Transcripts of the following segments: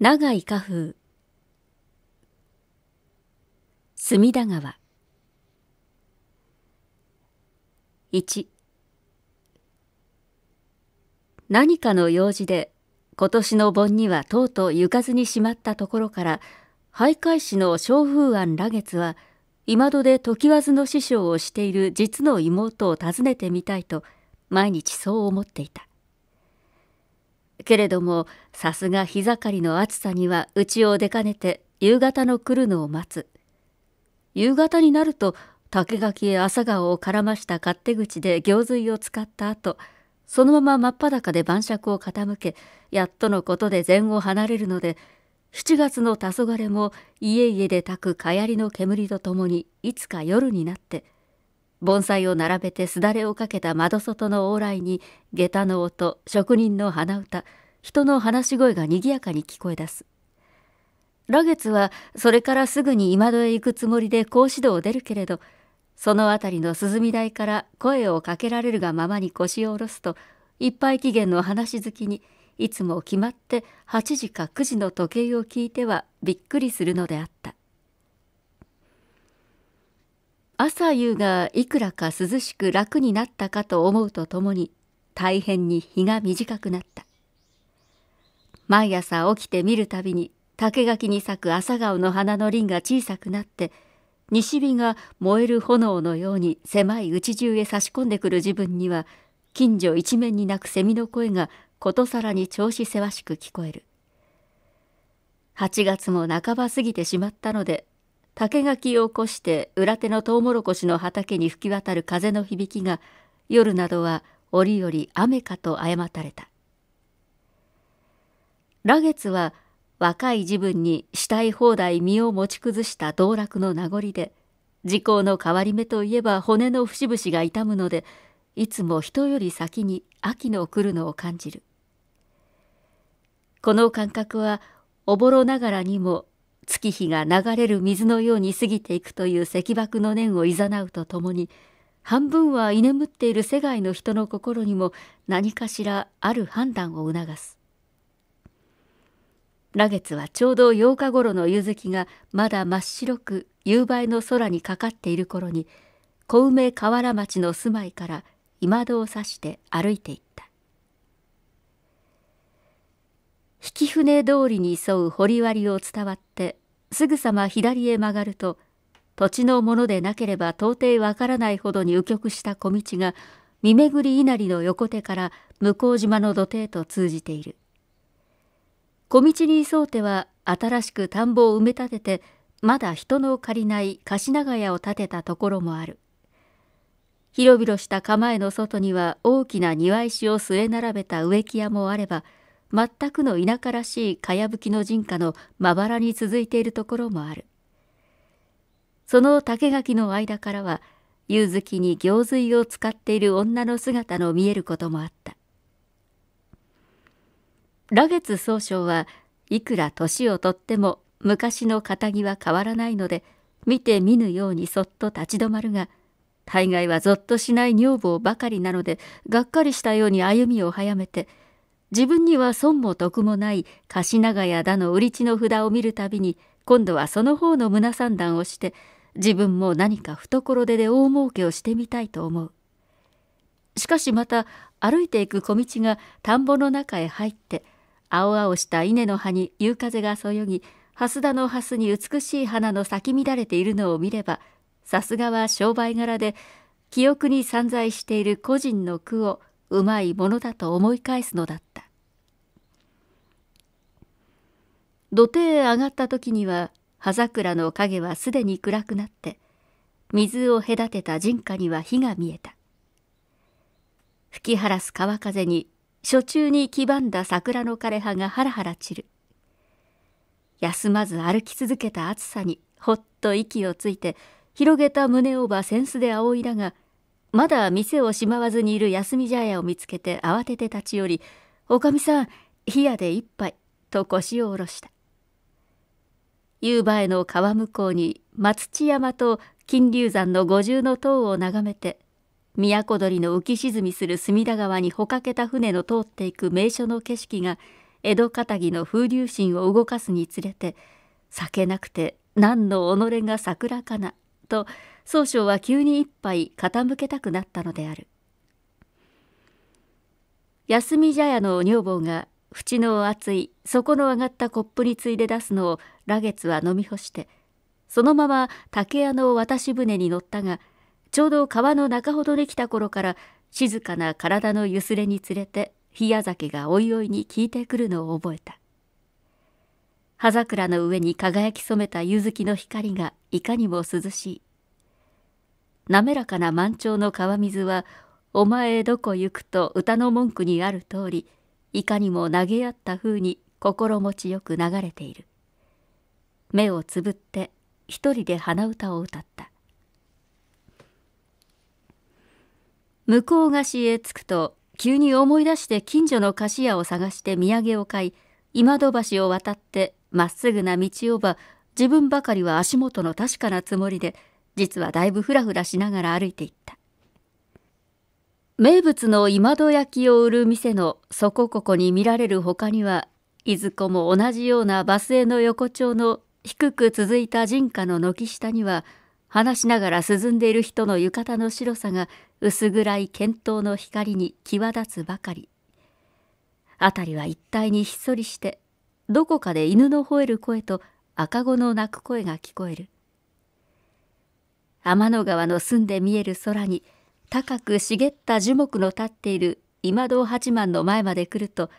長井花風隅田川1何かの用事で今年の盆にはとうとう行かずにしまったところから徘徊師の松風庵羅月は今戸で常ずの師匠をしている実の妹を訪ねてみたいと毎日そう思っていたけれどもさすが日盛りの暑さには家を出かねて夕方の来るのを待つ夕方になると竹垣へ朝顔を絡ました勝手口で行水を使った後そのまま真っ裸で晩酌を傾けやっとのことで禅を離れるので7月の黄昏も家々で炊くかやりの煙とともにいつか夜になって「盆栽を並べてすだれをかけた窓外の往来に下駄の音職人の鼻歌人の話し声がにぎやかに聞こえ出す羅月はそれからすぐに今戸へ行くつもりで格子戸を出るけれどその辺りの涼み台から声をかけられるがままに腰を下ろすといっぱい期限の話好きにいつも決まって8時か9時の時計を聞いてはびっくりするのであった朝夕がいくらか涼しく楽になったかと思うとともに大変に日が短くなった毎朝起きて見るたびに竹垣に咲く朝顔の花の輪が小さくなって西日が燃える炎のように狭い内中へ差し込んでくる自分には近所一面に鳴く蝉の声がことさらに調子せわしく聞こえる8月も半ば過ぎてしまったので竹垣を起こして裏手のトウモロコシの畑に吹き渡る風の響きが夜などは折々雨かと誤たれた羅月は若い自分にしたい放題身を持ち崩した道楽の名残で時効の変わり目といえば骨の節々が痛むのでいつも人より先に秋の来るのを感じるこの感覚はおぼろながらにも月日が流れる水のように過ぎていくという石爆の念をいざなうとともに半分は居眠っている世界の人の心にも何かしらある判断を促す羅月はちょうど8日頃の夕月がまだ真っ白く夕梅の空にかかっている頃に小梅河原町の住まいから今戸を指して歩いていった引き船通りに沿う堀割を伝わってすぐさま左へ曲がると土地のものでなければ到底わからないほどに右曲した小道が見巡り稲荷の横手から向島の土手へと通じている小道に沿うては新しく田んぼを埋め立ててまだ人の借りない貸し長屋を建てたところもある広々した構えの外には大きな庭石を据え並べた植木屋もあれば全くの田舎らしいかやぶきの人家のまばらに続いているところもあるその竹垣の間からは夕月に行水を使っている女の姿の見えることもあった羅月宗匠はいくら年をとっても昔の仇は変わらないので見て見ぬようにそっと立ち止まるが大概はぞっとしない女房ばかりなのでがっかりしたように歩みを早めて自分には損も得もない貸長屋だの売り地の札を見るたびに今度はその方の胸算段をして自分も何か懐手で大儲けをしてみたいと思う。しかしまた歩いていく小道が田んぼの中へ入って青々した稲の葉に夕風がそよぎ蓮田の蓮に美しい花の咲き乱れているのを見ればさすがは商売柄で記憶に散在している個人の句をうまいものだと思い返すのだった土手へ上がった時には葉桜の影はすでに暗くなって水を隔てた人家には火が見えた吹き晴らす川風に初中に黄ばんだ桜の枯れ葉がはらはら散る休まず歩き続けた暑さにほっと息をついて広げた胸をば扇子で仰いだがまだ店をしまわずにいる休み茶屋を見つけて慌てて立ち寄り「おかみさん冷やで一杯」と腰を下ろした夕映えの川向こうに松千山と金龍山の五重の塔を眺めて都鳥の浮き沈みする隅田川にほかけた船の通っていく名所の景色が江戸かたぎの風流心を動かすにつれて「酒なくて何の己が桜かな」と宗匠は急に一杯傾けたくなったのである休み茶屋の女房が縁の厚い底の上がったコップについで出すのを羅月は飲み干してそのまま竹屋の渡し船に乗ったがちょうど川の中ほどできた頃から静かな体のゆすれにつれて冷や酒がおいおいに効いてくるのを覚えた葉桜の上に輝き染めた夕月の光がいかにも涼しい滑らかな満潮の川水はお前どこ行くと歌の文句にある通りいかにも投げ合った風に心持ちよく流れている目をつぶって一人で鼻歌を歌った向こう岸へ着くと急に思い出して近所の菓子屋を探して土産を買い今戸橋を渡ってまっすぐな道をば自分ばかりは足元の確かなつもりで実はだいぶふらふらしながら歩いていった名物の今戸焼きを売る店のそこここに見られる他にはいずこも同じようなバスへの横丁の低く続いた人家の軒下には話しながら涼んでいる人の浴衣の白さが薄暗い見当の光に際立つばかり辺りは一帯にひっそりしてどこかで犬の吠える声と赤子の鳴く声が聞こえる天の川の澄んで見える空に高く茂った樹木の立っている今堂八幡の前まで来ると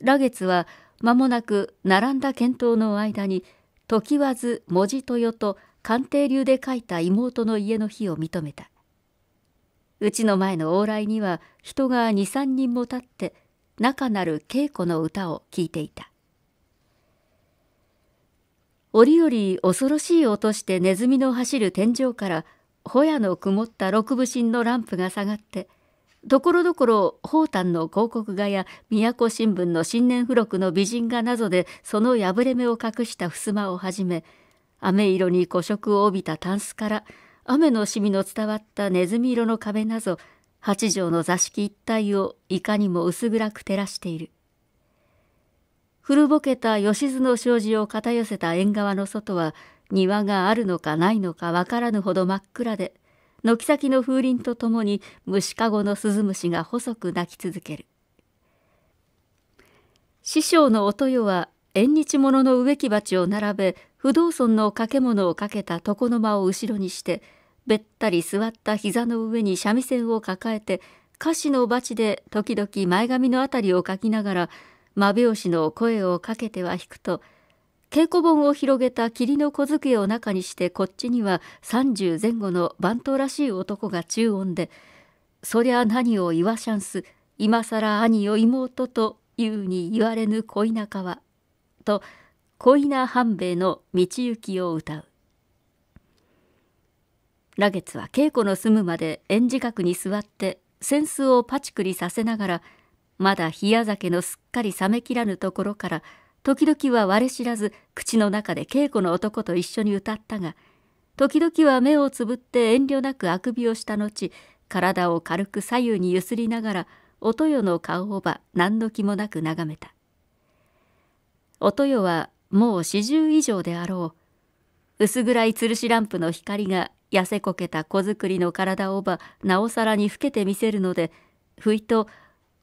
羅月は間もなく並んだ検討の間に時わず文字豊と鑑定流で書いた妹の家の日を認めたうちの前の往来には人が23人も立って中なる稽古の歌を聴いていた折々恐ろしい音してネズミの走る天井からホヤの曇った六部神のランプが下がってところどころ宝丹の広告画や都新聞の新年付録の美人画などでその破れ目を隠した襖をはじめ雨色に古色を帯びたタンスから雨のしみの伝わったネズミ色の壁など八畳の座敷一帯をいかにも薄暗く照らしている古ぼけた吉津の障子を片寄せた縁側の外は庭があるのかないのかわからぬほど真っ暗で軒先の風鈴とともに虫かごの鈴虫が細く鳴き続ける師匠のお豊は縁日物の植木鉢を並べ不動尊の掛物をかけた床の間を後ろにしてべったり座った膝の上に三味線を抱えて菓子の鉢で時々前髪のあたりをかきながら真拍子の声をかけては引くと稽古本を広げた霧の小机を中にしてこっちには30前後の番頭らしい男が中音で「そりゃ何を言わしゃんす今更兄を妹と言うに言われぬ恋仲は」と恋な半兵衛の道行きを歌う羅月は稽古の済むまで縁字角に座って扇子をパチクリさせながら「まだ冷や酒のすっかり冷めきらぬところから時々は我知らず口の中で稽古の男と一緒に歌ったが時々は目をつぶって遠慮なくあくびをした後体を軽く左右にゆすりながらおとよの顔をば何の気もなく眺めたおとよはもう四十以上であろう薄暗い吊るしランプの光が痩せこけた子作りの体をばなおさらに老けて見せるのでふいと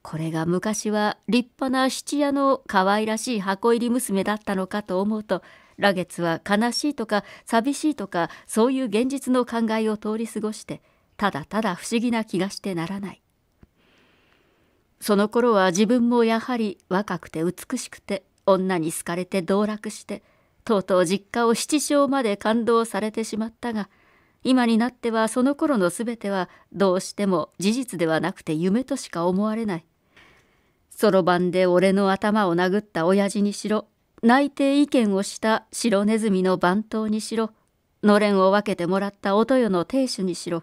これが昔は立派な質屋の可愛らしい箱入り娘だったのかと思うと羅月は悲しいとか寂しいとかそういう現実の考えを通り過ごしてただただ不思議な気がしてならないその頃は自分もやはり若くて美しくて女に好かれて道楽してとうとう実家を七章まで感動されてしまったが今になってはその頃の全てはどうしても事実ではなくて夢としか思われないそろばんで俺の頭を殴った親父にしろ、内定意見をした白ネズミの番頭にしろ、のれんを分けてもらったおとよの亭主にしろ、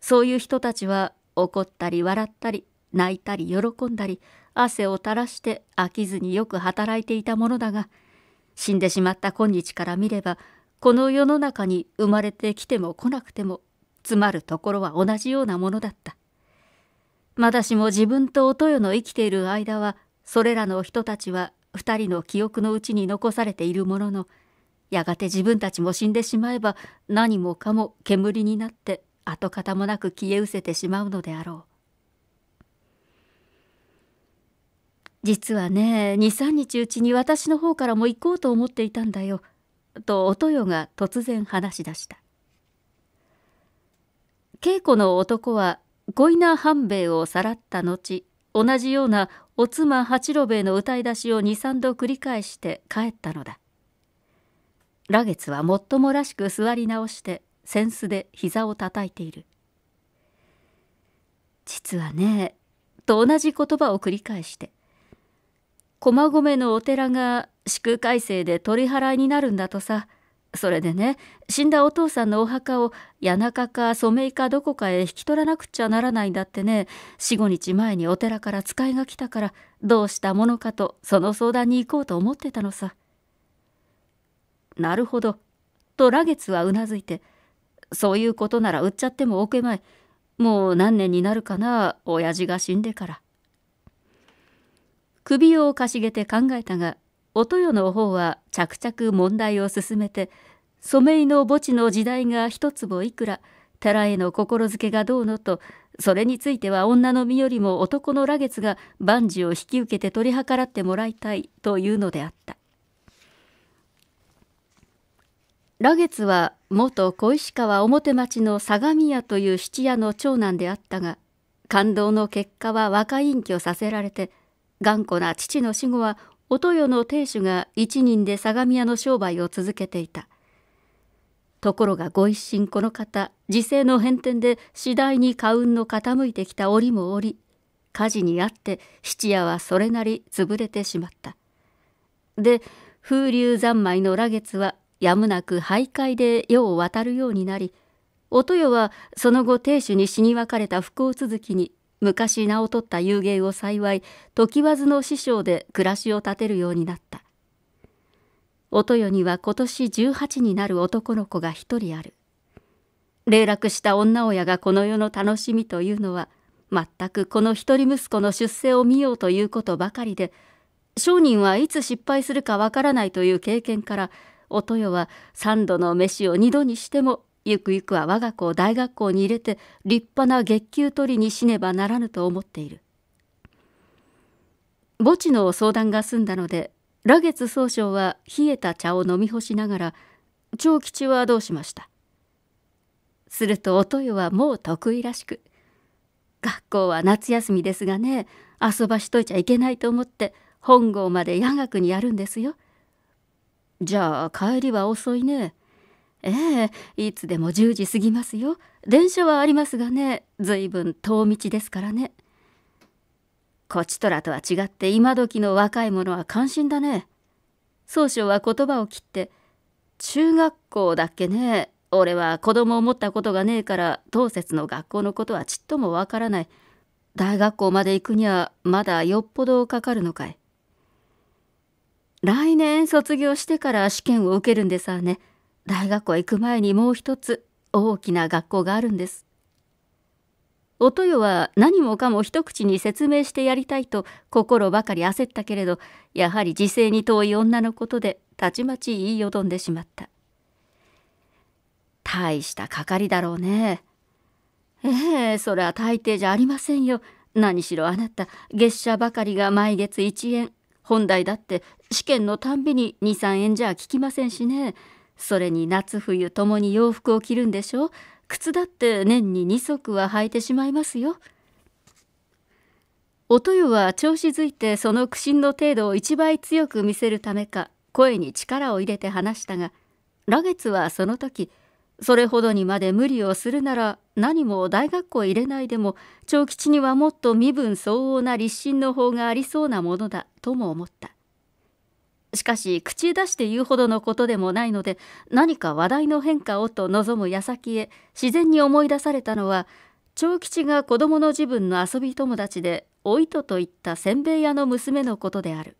そういう人たちは怒ったり笑ったり、泣いたり喜んだり、汗を垂らして飽きずによく働いていたものだが、死んでしまった今日から見れば、この世の中に生まれてきても来なくても、詰まるところは同じようなものだった。まだしも自分とお豊の生きている間はそれらの人たちは2人の記憶のうちに残されているもののやがて自分たちも死んでしまえば何もかも煙になって跡形もなく消え失せてしまうのであろう。実はね23日うちに私の方からも行こうと思っていたんだよ」とお豊が突然話し出した稽古の男はゴイ半兵衛をさらった後同じようなお妻八郎兵衛の歌い出しを23度繰り返して帰ったのだ羅月はもっともらしく座り直して扇子で膝をたたいている実はねと同じ言葉を繰り返して駒込のお寺が祝快晴で取り払いになるんだとさそれでね死んだお父さんのお墓を谷中か染井かどこかへ引き取らなくちゃならないんだってね45日前にお寺から使いが来たからどうしたものかとその相談に行こうと思ってたのさ。なるほどと羅月はうなずいてそういうことなら売っちゃってもおけまいもう何年になるかな親父が死んでから。首をかしげて考えたがお豊の方は着々問題を進めて染井の墓地の時代が一坪いくら寺への心づけがどうのとそれについては女の身よりも男の羅月が万事を引き受けて取り計らってもらいたいというのであった羅月は元小石川表町の相模屋という質屋の長男であったが感動の結果は若隠居させられて頑固な父の死後はお豊の亭主が一人で相模屋の商売を続けていたところがご一心この方時勢の変転で次第に家運の傾いてきた折も折火事にあって質屋はそれなり潰れてしまったで風流三昧の羅月はやむなく徘徊で世を渡るようになりお豊はその後亭主に死に別れた不幸続きに昔名を取った幽芸を幸い常磐津の師匠で暮らしを立てるようになった音世には今年18になる男の子が一人ある霊落した女親がこの世の楽しみというのは全くこの一人息子の出世を見ようということばかりで商人はいつ失敗するかわからないという経験から音世は三度の飯を二度にしてもゆくゆくは我が子を大学校に入れて立派な月給取りにしねばならぬと思っている墓地の相談が済んだので羅月総将は冷えた茶を飲み干しながら長吉はどうしましたするとお豊はもう得意らしく学校は夏休みですがね遊ばしといちゃいけないと思って本郷まで夜学にやるんですよじゃあ帰りは遅いねええいつでも10時過ぎますよ電車はありますがねずいぶん遠道ですからねこちとらとは違って今時の若い者は関心だね宗匠は言葉を切って中学校だっけね俺は子供を持ったことがねえから当節の学校のことはちっともわからない大学校まで行くにはまだよっぽどかかるのかい来年卒業してから試験を受けるんでさね大学校へ行く前にもう一つ大きな学校があるんです。おとよは何もかも一口に説明してやりたいと心ばかり焦ったけれどやはり時勢に遠い女のことでたちまち言いよどんでしまった大したかかりだろうねええそれは大抵じゃありませんよ何しろあなた月謝ばかりが毎月1円本題だって試験のたんびに23円じゃ効きませんしねそれに夏冬ともに洋服を着るんでしょ靴だって年に2足は履いてしまいますよ。およは調子づいてその苦心の程度を一倍強く見せるためか声に力を入れて話したが羅月はその時それほどにまで無理をするなら何も大学校入れないでも長吉にはもっと身分相応な立身の方がありそうなものだとも思った。しかし口出して言うほどのことでもないので何か話題の変化をと望む矢先へ自然に思い出されたのは長吉が子供の自分の遊び友達でお糸といったせんべい屋の娘のことである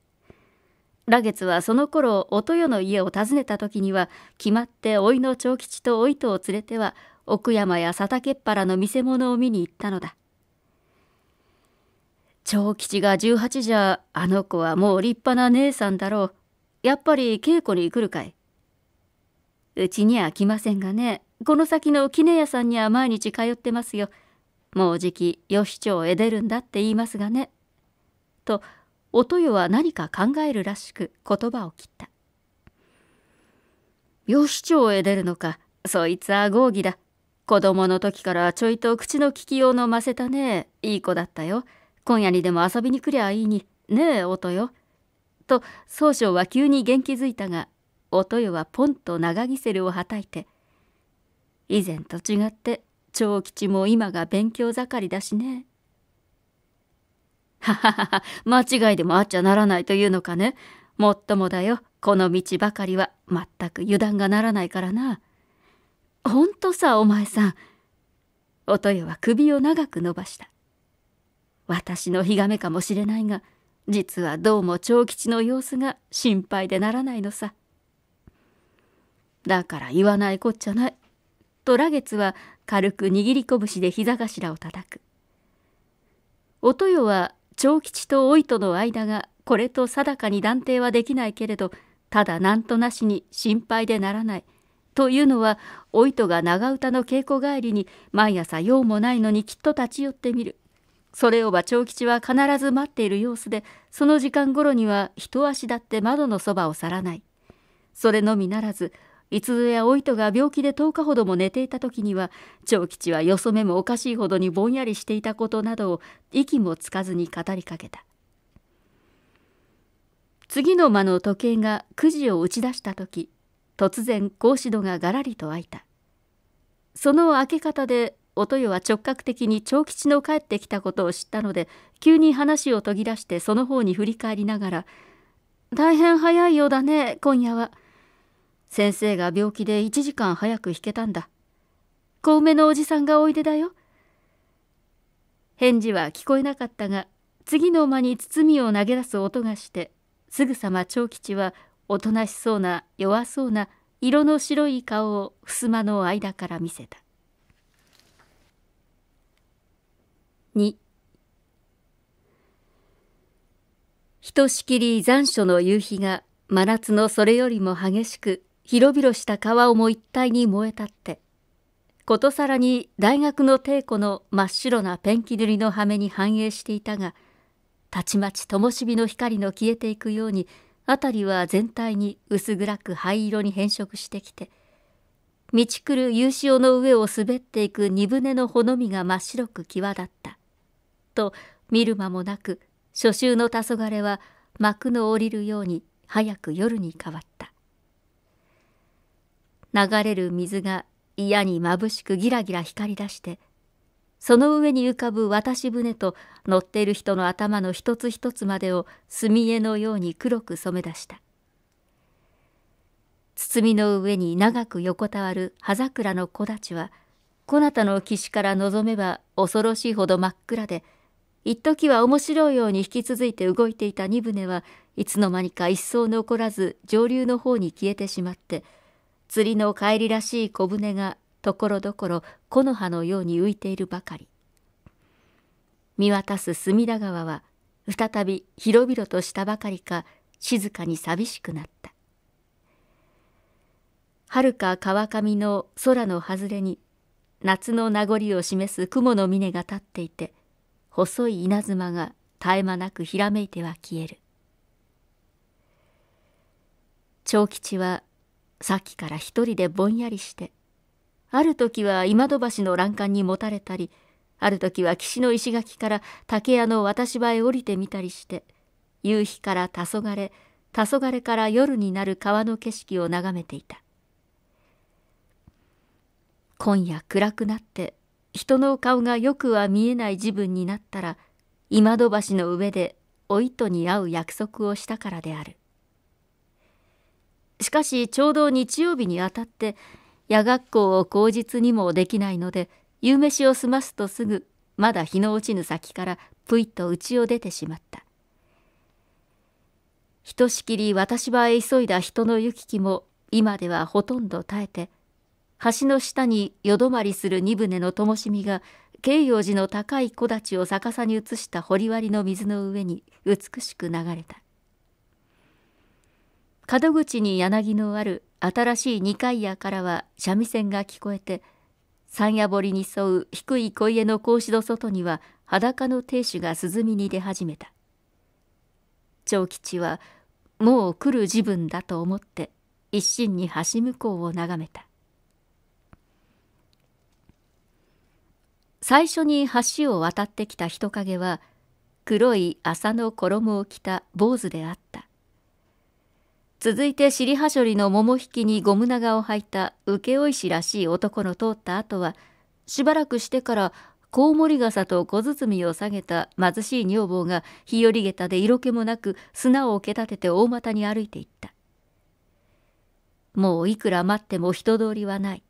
羅月はその頃お豊の家を訪ねた時には決まって甥の長吉とお糸を連れては奥山や佐竹っ腹の見せ物を見に行ったのだ長吉が18じゃあの子はもう立派な姉さんだろうやっぱり稽古に来るかいうちには来ませんがねこの先の杵屋さんには毎日通ってますよもうじき義町へ出るんだって言いますがねとお豊は何か考えるらしく言葉を切った義町へ出るのかそいつは合議だ子供の時からちょいと口の利きを飲ませたねいい子だったよ今夜にでも遊びに来りゃいいにねえおとよと宗匠は急に元気づいたがおよはポンと長ギセルをはたいて「以前と違って長吉も今が勉強盛りだしね」。ははは間違いでもあっちゃならないというのかね。もっともだよこの道ばかりは全く油断がならないからな。ほんとさお前さん。おとよは首を長く伸ばした。私のひがめかもしれないが実はどうも長吉の様子が心配でならないのさ。だから言わないこっちゃない。と羅月は軽く握り拳で膝頭を叩く。お豊は長吉とお糸の間がこれと定かに断定はできないけれどただ何となしに心配でならない。というのはお糸が長唄の稽古帰りに毎朝用もないのにきっと立ち寄ってみるそれを馬長吉は必ず待っている様子でその時間頃には一足だって窓のそばを去らないそれのみならずいつぞやお糸が病気で10日ほども寝ていた時には長吉はよそ目もおかしいほどにぼんやりしていたことなどを息もつかずに語りかけた次の間の時計が9時を打ち出した時突然格子戸ががらりと開いたその開け方でお豊は直角的に長吉の帰ってきたことを知ったので急に話を途切らしてその方に振り返りながら「大変早いようだね今夜は」先生が病気で1時間早く引けたんだ小梅のおじさんがおいでだよ返事は聞こえなかったが次の間に包みを投げ出す音がしてすぐさま長吉はおとなしそうな弱そうな色の白い顔を襖の間から見せた2ひとしきり残暑の夕日が真夏のそれよりも激しく広々した川をも一体に燃え立ってことさらに大学の帝古の真っ白なペンキ塗りの羽目に反映していたがたちまち灯火の光の消えていくように辺りは全体に薄暗く灰色に変色してきて道来る夕潮の上を滑っていく荷船のほのみが真っ白く際立ったと見る間もなく初秋の黄昏は幕の下りるように早く夜に変わった流れる水が嫌にまぶしくギラギラ光り出してその上に浮かぶ渡し船と乗っている人の頭の一つ一つまでを墨絵のように黒く染め出した包みの上に長く横たわる葉桜の木立はこなたの岸から望めば恐ろしいほど真っ暗で一時は面白いように引き続いて動いていた二船はいつの間にか一層残らず上流の方に消えてしまって釣りの帰りらしい小舟がところどころ木の葉のように浮いているばかり見渡す隅田川は再び広々としたばかりか静かに寂しくなったはるか川上の空の外れに夏の名残を示す雲の峰が立っていて細い稲妻が絶え間なくひらめいては消える長吉はさっきから一人でぼんやりしてある時は今戸橋の欄干にもたれたりある時は岸の石垣から竹屋の渡し場へ降りてみたりして夕日から黄昏黄昏から夜になる川の景色を眺めていた今夜暗くなって人の顔がよくは見えない自分になったら今戸橋の上でお糸に会う約束をしたからであるしかしちょうど日曜日にあたって夜学校を口実にもできないので夕飯を済ますとすぐまだ日の落ちぬ先からぷいっと家を出てしまったひとしきり私は急いだ人の行き来も今ではほとんど耐えて橋の下に夜泊まりする荷船の灯火が慶養寺の高い木立を逆さに移した掘割の水の上に美しく流れた門口に柳のある新しい二階屋からは三味線が聞こえて山夜堀に沿う低い小家の格子戸外には裸の亭主が涼みに出始めた長吉はもう来る自分だと思って一心に橋向こうを眺めた最初に橋を渡ってきた人影は黒い麻の衣を着た坊主であった続いて尻端しょりの桃引きにゴム長を履いた請負師らしい男の通った後はしばらくしてからコウモリ傘と小包を下げた貧しい女房が日和下駄で色気もなく砂を受け立てて大股に歩いていったもういくら待っても人通りはない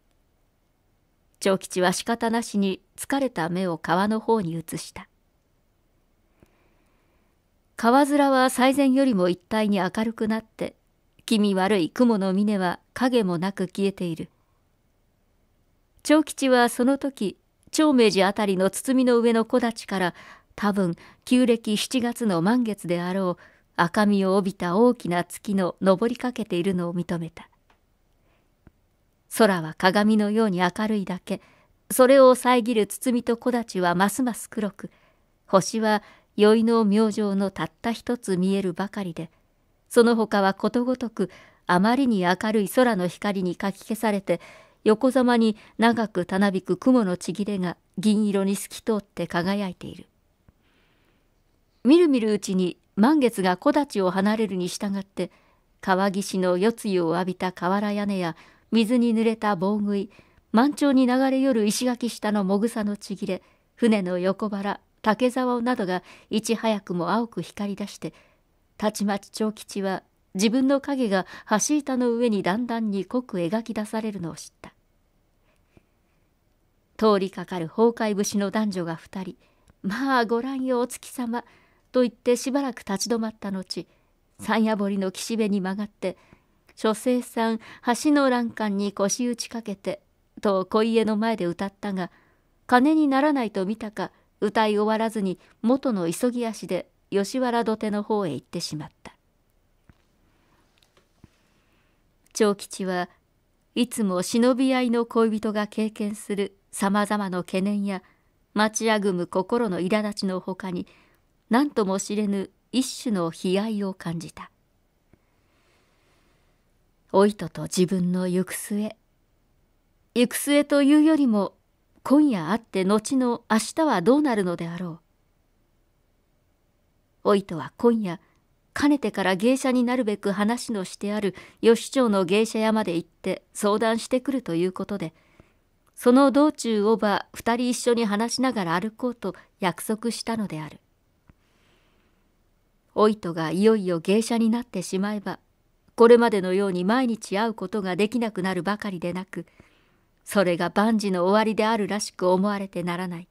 長吉は仕方なしに疲れた目を川の方に移した川面は最前よりも一帯に明るくなって気味悪い雲の峰は影もなく消えている長吉はその時長明寺辺りの堤の上の木立から多分旧暦7月の満月であろう赤みを帯びた大きな月の登りかけているのを認めた空は鏡のように明るいだけそれを遮る包と木立はますます黒く星は宵の明星のたった一つ見えるばかりでその他はことごとくあまりに明るい空の光にかき消されて横ざまに長くたなびく雲のちぎれが銀色に透き通って輝いているみるみるうちに満月が木立を離れるに従って川岸の夜露を浴びた瓦屋根や水に濡れた棒食い満潮に流れ寄る石垣下のもぐさのちぎれ船の横腹竹沢などがいち早くも青く光り出してたちまち長吉は自分の影が橋板の上にだんだんに濃く描き出されるのを知った通りかかる崩壊節の男女が2人「まあご覧よお月様」と言ってしばらく立ち止まった後山谷堀の岸辺に曲がって「書生さん橋の欄干に腰打ちかけて」と小家の前で歌ったが金にならないと見たか歌い終わらずに元の急ぎ足で吉原土手の方へ行ってしまった長吉はいつも忍び合いの恋人が経験するさまざまの懸念や待ちあぐむ心の苛立ちのほかに何とも知れぬ一種の悲哀を感じたお糸と自分の行く末行く末というよりも今夜会って後の明日はどうなるのであろうお糸は今夜かねてから芸者になるべく話のしてある吉町の芸者屋まで行って相談してくるということでその道中おば二人一緒に話しながら歩こうと約束したのであるお糸がいよいよ芸者になってしまえばこれまでのように毎日会うことができなくなるばかりでなくそれが万事の終わりであるらしく思われてならない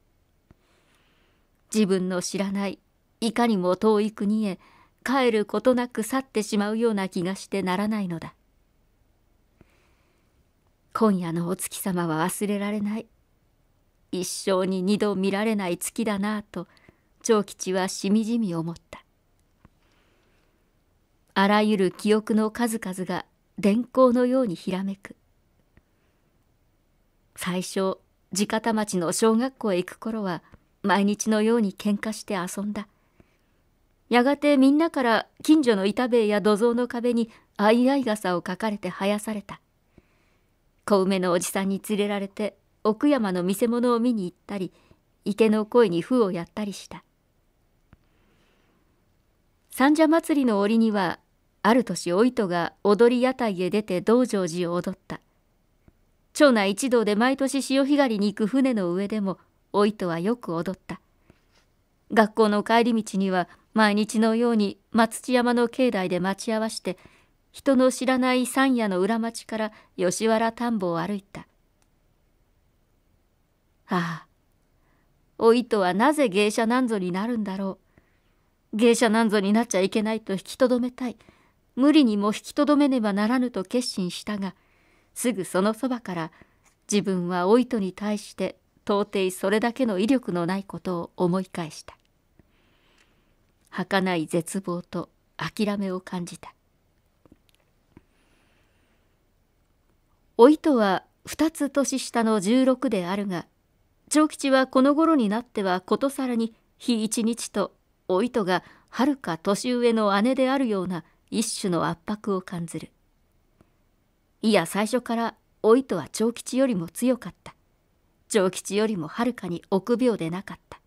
自分の知らないいかにも遠い国へ帰ることなく去ってしまうような気がしてならないのだ今夜のお月様は忘れられない一生に二度見られない月だなぁと長吉はしみじみ思ったあらゆる記憶の数々が電光のようにひらめく最初地方町の小学校へ行く頃は毎日のように喧嘩して遊んだやがてみんなから近所の板塀や土蔵の壁に相いあい傘を書かれて生やされた小梅のおじさんに連れられて奥山の見せ物を見に行ったり池の声に封をやったりした三社祭の折にはある年お糸が踊り屋台へ出て道成寺を踊った。町内一同で毎年潮干狩りに行く船の上でもお糸はよく踊った。学校の帰り道には毎日のように松千山の境内で待ち合わして、人の知らない山野の裏町から吉原田んぼを歩いた。ああ、お糸はなぜ芸者なんぞになるんだろう。芸者なんぞになっちゃいけないと引きとどめたい。無理にも引きとどめねばならぬと決心したがすぐそのそばから自分はお糸に対して到底それだけの威力のないことを思い返した儚い絶望と諦めを感じたお糸は2つ年下の16であるが長吉はこの頃になってはことさらに日一日とお糸がはるか年上の姉であるような一種の圧迫を感じるいや最初から老いとは長吉よりも強かった長吉よりもはるかに臆病でなかった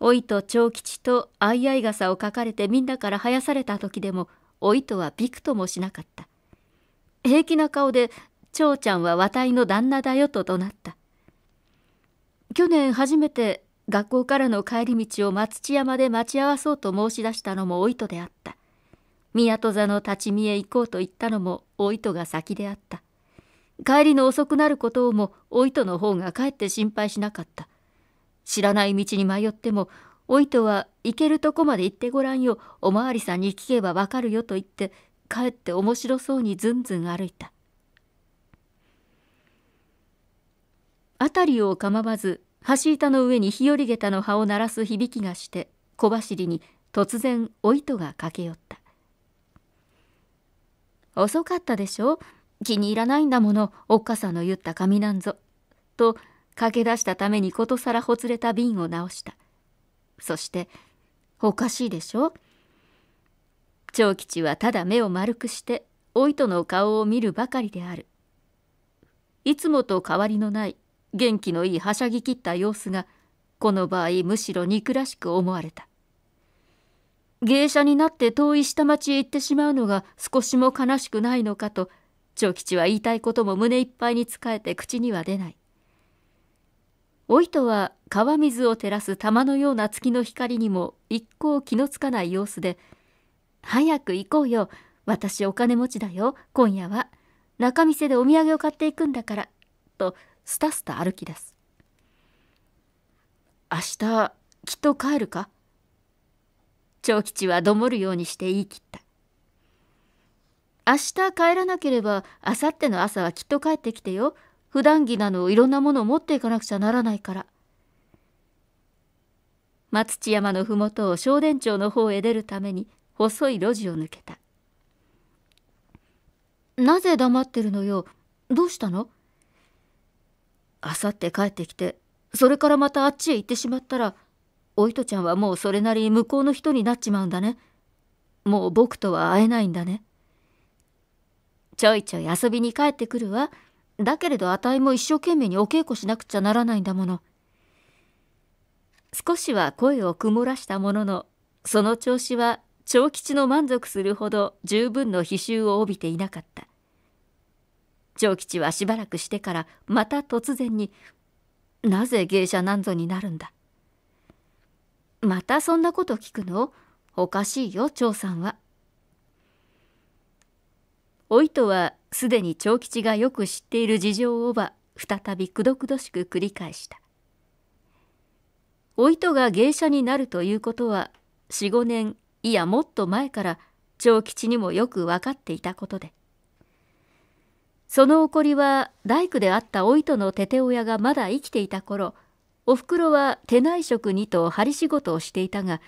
老いと長吉と相合い傘を書かれてみんなから生やされた時でも老いとはびくともしなかった平気な顔で長ちゃんは私の旦那だよと怒鳴った去年初めて学校からの帰り道を松千山で待ち合わそうと申し出したのもおいとであった宮戸座の立ち見へ行こうと言ったのもお糸が先であった。帰りの遅くなることをもお糸の方がかえって心配しなかった。知らない道に迷ってもお糸は行けるとこまで行ってごらんよおまわりさんに聞けばわかるよと言ってかえって面白そうにずんずん歩いた。辺りを構わず橋板の上に日和下駄の葉を鳴らす響きがして小走りに突然お糸が駆け寄った。遅かったでしょ気に入らないんだものおっかさんの言った紙なんぞ」と駆け出したためにことさらほつれた瓶を直したそして「おかしいでしょ?」長吉はただ目を丸くしてお糸の顔を見るばかりであるいつもと変わりのない元気のいいはしゃぎきった様子がこの場合むしろ憎らしく思われた芸者になって遠い下町へ行ってしまうのが少しも悲しくないのかと長吉は言いたいことも胸いっぱいに仕えて口には出ないお糸は川水を照らす玉のような月の光にも一向気のつかない様子で「早く行こうよ私お金持ちだよ今夜は中店でお土産を買っていくんだから」とスタスタ歩き出す「明日きっと帰るか?」長吉はどもるようにして言い切った。明日帰らなければ明後日の朝はきっと帰ってきてよ。普段着なのいろんなものを持っていかなくちゃならないから。松千山の麓を正殿町の方へ出るために細い路地を抜けた。なぜ黙ってるのよ。どうしたの明後日帰ってきて、それからまたあっちへ行ってしまったら、お糸ちゃんはもうそれなり向こうの人になっちまうんだね。もう僕とは会えないんだね。ちょいちょい遊びに帰ってくるわ。だけれどあたいも一生懸命にお稽古しなくちゃならないんだもの。少しは声を曇らしたものの、その調子は長吉の満足するほど十分の比臭を帯びていなかった。長吉はしばらくしてからまた突然に、なぜ芸者なんぞになるんだ。またそんなこと聞くのおかしいよ、長さんは。お糸はすでに長吉がよく知っている事情をば再びくどくどしく繰り返した。お糸が芸者になるということは45年いやもっと前から長吉にもよく分かっていたことでその怒こりは大工であったお糸のて親がまだ生きていた頃おふくろは手内職にと針仕事をしていたが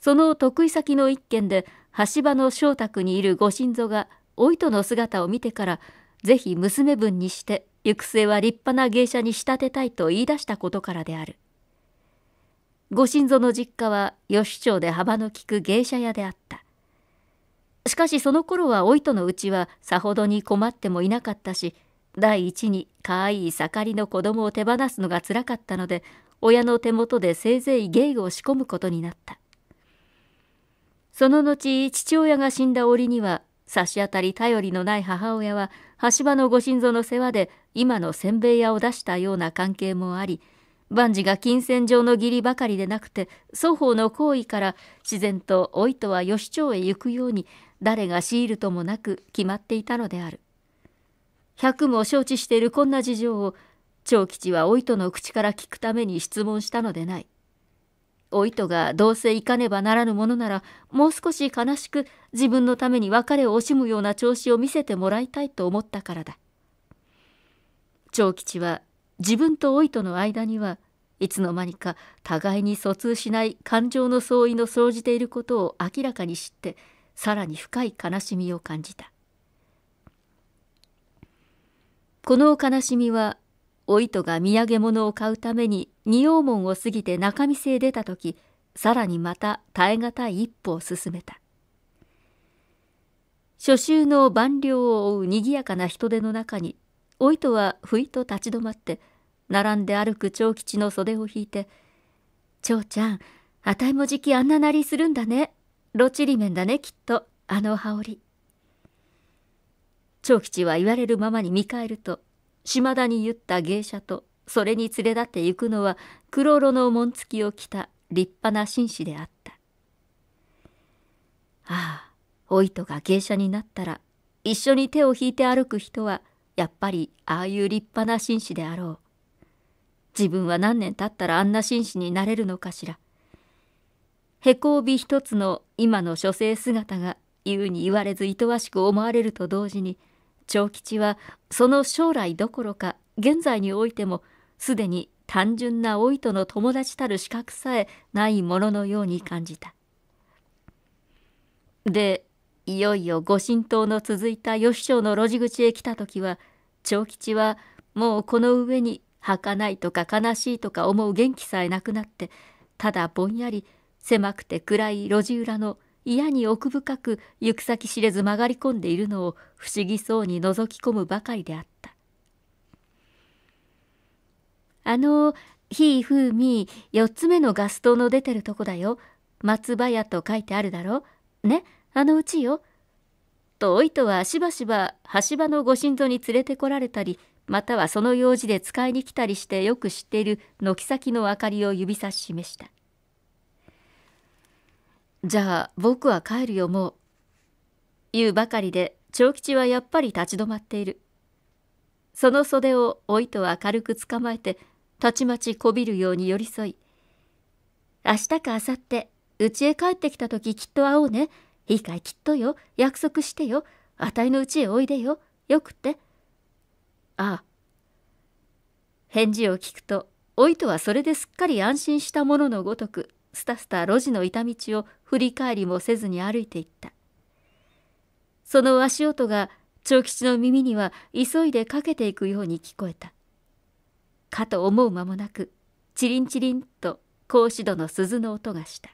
その得意先の一軒で橋場の翔宅にいるご心臓がお糸の姿を見てからぜひ娘分にして行く末は立派な芸者に仕立てたいと言い出したことからであるご心臓の実家は吉町で幅の利く芸者屋であったしかしその頃はお糸のうちはさほどに困ってもいなかったし第一に可愛い盛りの子供を手放すのがつらかったので親の手元でせいぜい芸を仕込むことになったその後父親が死んだ折には差し当たり頼りのない母親は橋場のご心臓の世話で今のせんべい屋を出したような関係もあり万事が金銭上の義理ばかりでなくて双方の行為から自然とおいとは吉町へ行くように誰が強いるともなく決まっていたのである百も承知しているこんな事情を長吉はお糸の口から聞くために質問したのでない。お糸がどうせ行かねばならぬものならもう少し悲しく自分のために別れを惜しむような調子を見せてもらいたいと思ったからだ。長吉は自分とお糸の間にはいつの間にか互いに疎通しない感情の相違の生じていることを明らかに知ってさらに深い悲しみを感じた。この悲しみはお糸が土産物を買うために仁王門を過ぎて中見せへ出た時さらにまた耐え難い一歩を進めた初秋の晩涼を追う賑やかな人手の中にお糸はふいと立ち止まって並んで歩く長吉の袖を引いて「長ちゃんあたいもじきあんななりするんだね。ろちりめんだねきっとあの羽織」長吉は言われるままに見返ると島田に言った芸者とそれに連れ立って行くのは黒炉の紋付きを着た立派な紳士であったああお糸が芸者になったら一緒に手を引いて歩く人はやっぱりああいう立派な紳士であろう自分は何年経ったらあんな紳士になれるのかしらへこ帯一つの今の書生姿が言うに言われずいとわしく思われると同時に「長吉はその将来どころか現在においてもすでに単純な老いとの友達たる資格さえないもののように感じた。でいよいよ御神道の続いた吉祥の路地口へ来た時は長吉はもうこの上に儚いとか悲しいとか思う元気さえなくなってただぼんやり狭くて暗い路地裏の嫌に奥深く行く先知れず曲がり込んでいるのを不思議そうに覗き込むばかりであった。あの、ひいふうみ四つ目のガス灯の出てるとこだよ。松葉屋と書いてあるだろ。ね、あのうちよ。とおいとはしばしば橋場のご神像に連れてこられたり、またはその用事で使いに来たりしてよく知っている軒先の明かりを指さし示した。じゃあ僕は帰るよもう。言うばかりで長吉はやっぱり立ち止まっている。その袖をお糸は軽く捕まえてたちまちこびるように寄り添い「明日か明後日うちへ帰ってきた時きっと会おうねいいかいきっとよ約束してよあたいのうちへおいでよよくって」ああ返事を聞くとお糸はそれですっかり安心したもののごとくスタスタ路地の板道を振り返りもせずに歩いていった。その足音が長吉の耳には急いでかけていくように聞こえた。かと思う間もなく、チリンチリンと格子戸の鈴の音がした。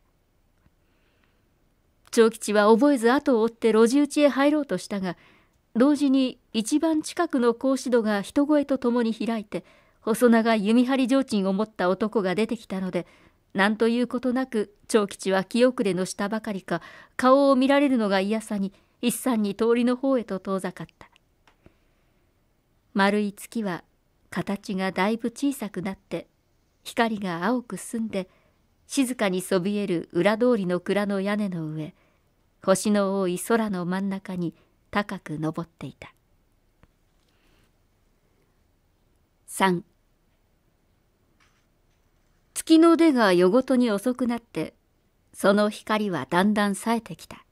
長吉は覚えず後を追って路地打ちへ入ろうとしたが、同時に一番近くの格子戸が人声とともに開いて、細長い弓張り提灯を持った男が出てきたので、何ということなく長吉は気くでのしたばかりか顔を見られるのが嫌さに一山に通りの方へと遠ざかった丸い月は形がだいぶ小さくなって光が青く澄んで静かにそびえる裏通りの蔵の屋根の上星の多い空の真ん中に高く昇っていた3月の出が夜ごとに遅くなってその光はだんだん冴えてきた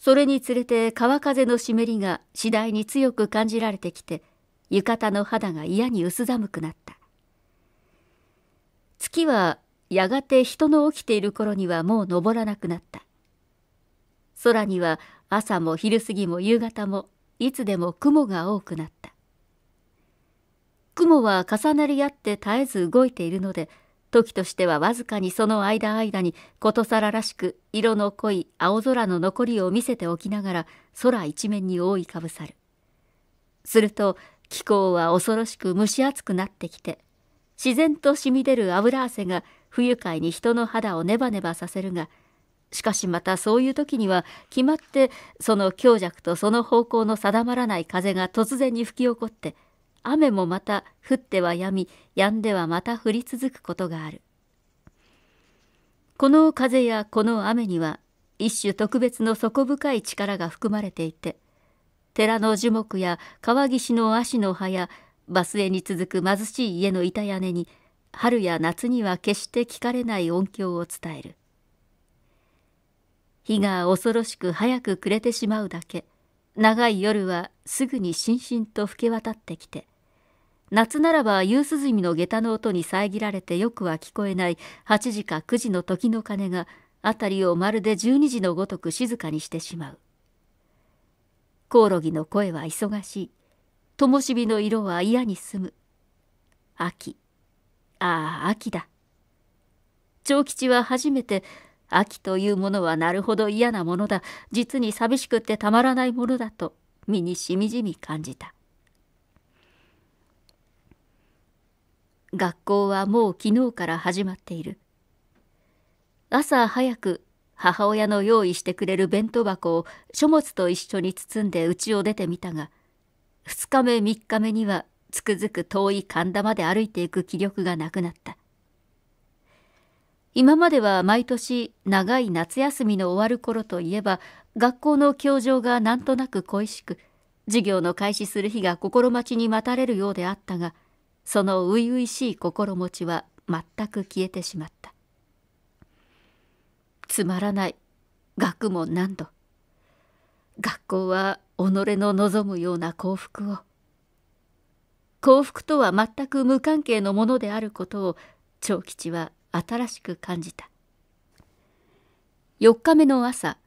それにつれて川風の湿りが次第に強く感じられてきて浴衣の肌が嫌に薄寒くなった月はやがて人の起きている頃にはもう昇らなくなった空には朝も昼過ぎも夕方もいつでも雲が多くなった雲は重なり合って絶えず動いているので時としてはわずかにその間間にことさららしく色の濃い青空の残りを見せておきながら空一面に覆いかぶさるすると気候は恐ろしく蒸し暑くなってきて自然と染み出る油汗が不愉快に人の肌をネバネバさせるがしかしまたそういう時には決まってその強弱とその方向の定まらない風が突然に吹き起こって雨もまた降っては止み止んではまた降り続くことがあるこの風やこの雨には一種特別の底深い力が含まれていて寺の樹木や川岸の葦の葉やバスへに続く貧しい家の板屋根に春や夏には決して聞かれない音響を伝える日が恐ろしく早く暮れてしまうだけ長い夜はすぐにしんしんと吹け渡ってきて夏ならば夕涼みの下駄の音に遮られてよくは聞こえない8時か9時の時の鐘が辺りをまるで12時のごとく静かにしてしまうコオロギの声は忙しい灯火の色は嫌に澄む秋ああ秋だ長吉は初めて秋というものはなるほど嫌なものだ実に寂しくってたまらないものだと身にしみじみ感じた学校はもう昨日から始まっている朝早く母親の用意してくれる弁当箱を書物と一緒に包んで家を出てみたが2日目3日目にはつくづく遠い神田まで歩いていく気力がなくなった今までは毎年長い夏休みの終わる頃といえば学校の教場がなんとなく恋しく授業の開始する日が心待ちに待たれるようであったがその初々しい心持ちは全く消えてしまったつまらない学問何度学校は己の望むような幸福を幸福とは全く無関係のものであることを長吉は新しく感じた4日目の朝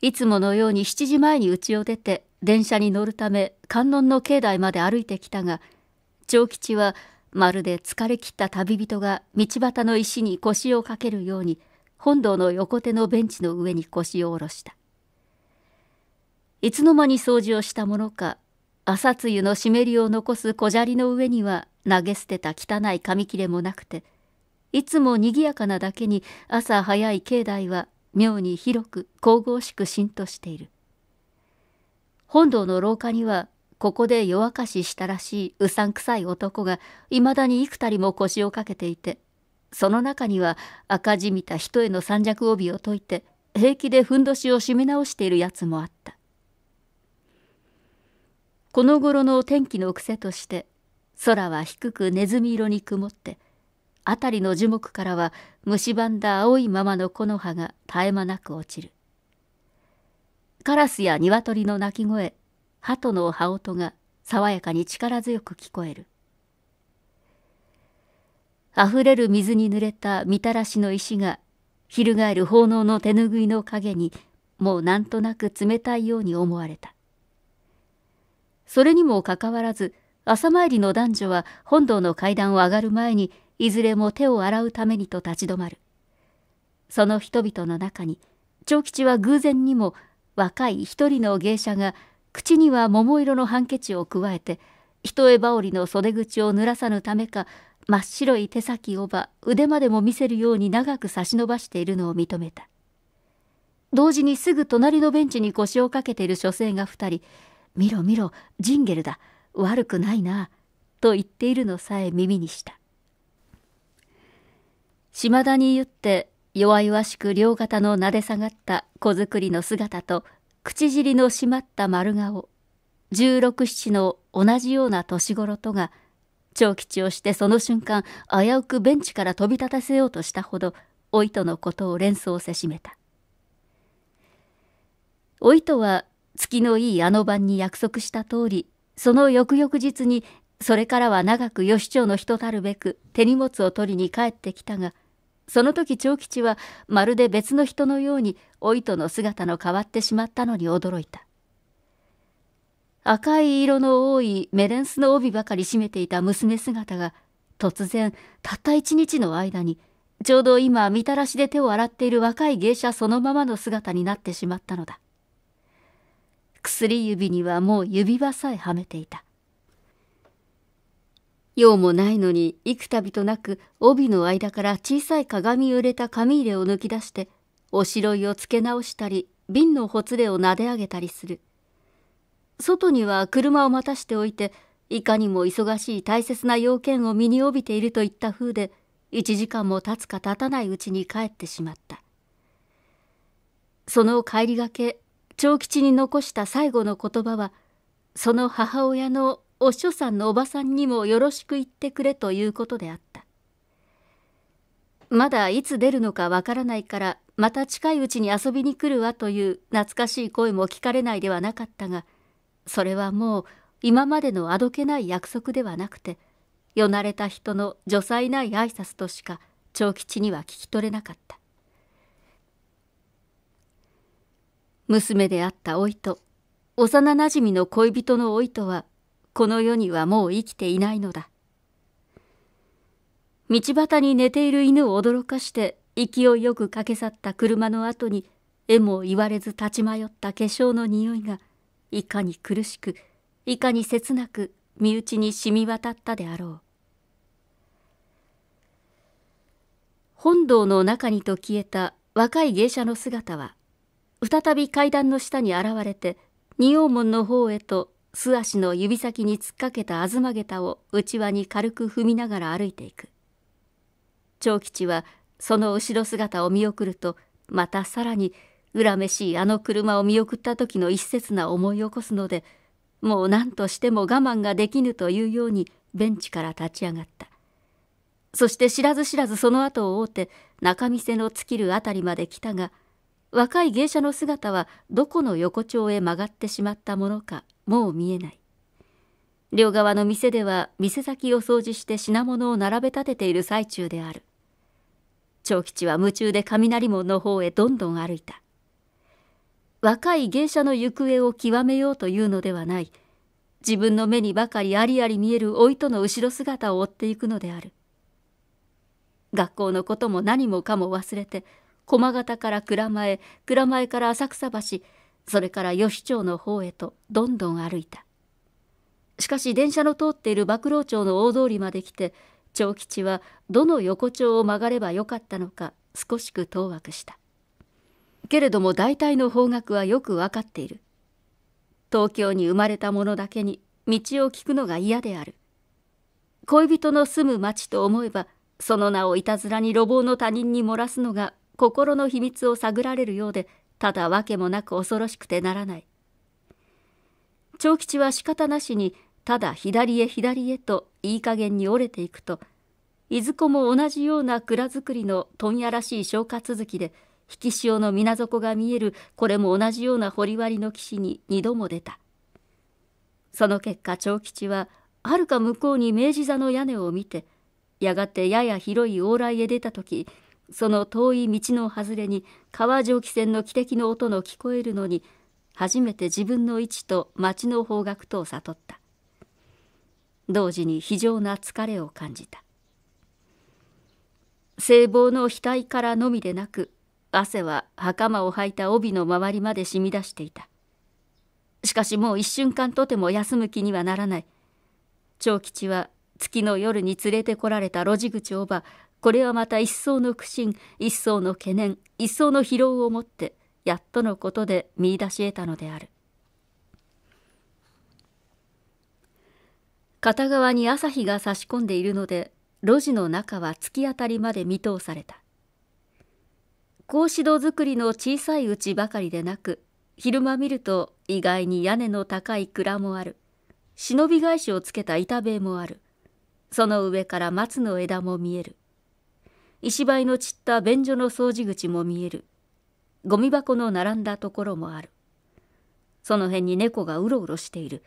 いつものように7時前に家を出て電車に乗るため観音の境内まで歩いてきたが長吉はまるで疲れきった旅人が道端の石に腰をかけるように本堂の横手のベンチの上に腰を下ろしたいつの間に掃除をしたものか朝露の湿りを残す小砂利の上には投げ捨てた汚い紙切れもなくていつも賑やかなだけに朝早い境内は妙に広く神々しく浸透している本堂の廊下にはここで夜明かししたらしいうさんくさい男がいまだに幾たりも腰をかけていてその中には赤じみた人への三尺帯を解いて平気でふんどしを締め直しているやつもあったこの頃の天気の癖として空は低くネズミ色に曇って辺りの樹木からは虫ばんだ青いままの木の葉が絶え間なく落ちるカラスや鶏の鳴き声鳩の羽音が爽やかに力強く聞こえる。溢れる水に濡れたみたらしの石が、翻る奉納の手ぬぐいの影に、もうなんとなく冷たいように思われた。それにもかかわらず、朝参りの男女は本堂の階段を上がる前に、いずれも手を洗うためにと立ち止まる。その人々の中に、長吉は偶然にも若い一人の芸者が口には桃色のハンケチを加えて一重羽織の袖口を濡らさぬためか真っ白い手先をば腕までも見せるように長く差し伸ばしているのを認めた同時にすぐ隣のベンチに腰をかけている女性が2人「見ろ見ろジンゲルだ悪くないな」と言っているのさえ耳にした島田に言って弱々しく両肩のなで下がった子作りの姿と口尻の締まった丸顔十六七の同じような年頃とが長吉をしてその瞬間危うくベンチから飛び立たせようとしたほどお糸のことを連想せしめたお糸は月のいいあの晩に約束した通りその翌々日にそれからは長く義朝の人たるべく手荷物を取りに帰ってきたがその時長吉はまるで別の人のようにお糸の姿の変わってしまったのに驚いた赤い色の多いメレンスの帯ばかり締めていた娘姿が突然たった一日の間にちょうど今みたらしで手を洗っている若い芸者そのままの姿になってしまったのだ薬指にはもう指輪さえはめていた用もないのに幾度となく帯の間から小さい鏡売れた紙入れを抜き出しておしろいを付け直したり瓶のほつれをなで上げたりする外には車を待たしておいていかにも忙しい大切な要件を身に帯びているといった風で1時間も経つか経たないうちに帰ってしまったその帰りがけ長吉に残した最後の言葉はその母親のお師匠さんのおばさんにもよろしく言ってくれということであった。まだいつ出るのかわからないから、また近いうちに遊びに来るわという懐かしい声も聞かれないではなかったが、それはもう今までのあどけない約束ではなくて、よなれた人の除災ない挨拶としか長吉には聞き取れなかった。娘であったおいと、幼なじみの恋人のおいとはこの世にはもう生きていないのだ。道端に寝ている犬を驚かして勢いよく駆け去った車の後にえも言われず立ち迷った化粧の匂いがいかに苦しくいかに切なく身内に染み渡ったであろう本堂の中にと消えた若い芸者の姿は再び階段の下に現れて仁王門の方へと素足の指先に突っかけた吾げたを内輪に軽く踏みながら歩いていく長吉はその後ろ姿を見送るとまたさらに恨めしいあの車を見送った時の一切な思い起こすのでもう何としても我慢ができぬというようにベンチから立ち上がったそして知らず知らずその後を追うて仲見世の尽きる辺りまで来たが若い芸者の姿はどこの横丁へ曲がってしまったものかもう見えない両側の店では店先を掃除して品物を並べ立てている最中である長吉は夢中で雷門の方へどんどん歩いた若い芸者の行方を極めようというのではない自分の目にばかりありあり見える老いとの後ろ姿を追っていくのである学校のことも何もかも忘れて駒形から蔵前蔵前から浅草橋それから吉町の方へとどんどん歩いたしかし電車の通っている幕老町の大通りまで来て長吉はどの横丁を曲がればよかったのか少しく当惑したけれども大体の方角はよく分かっている東京に生まれた者だけに道を聞くのが嫌である恋人の住む町と思えばその名をいたずらに路傍の他人に漏らすのが心の秘密を探られるようでただ訳もなく恐ろしくてならない。長吉は仕方なしにただ左へ左へといい加減に折れていくといずこも同じような蔵造りの問屋らしい消化続きで引き潮の水底が見えるこれも同じような掘割の岸に二度も出たその結果長吉ははるか向こうに明治座の屋根を見てやがてやや広い往来へ出た時その遠い道の外れに川蒸気船の汽笛の音の聞こえるのに初めて自分の位置と町の方角とを悟った同時に非常な疲れを感じた聖望の額からのみでなく汗は袴をはいた帯の周りまで染み出していたしかしもう一瞬間とても休む気にはならない長吉は月の夜に連れてこられた路地口をばこれはまた一層の苦心一層の懸念一層の疲労をもってやっとのことで見出し得たのである片側に朝日が差し込んでいるので路地の中は突き当たりまで見通された格子戸作りの小さいうちばかりでなく昼間見ると意外に屋根の高い蔵もある忍び返しをつけた板塀もあるその上から松の枝も見える石灰の散った便所の掃除口も見えるゴミ箱の並んだところもあるその辺に猫がうろうろしている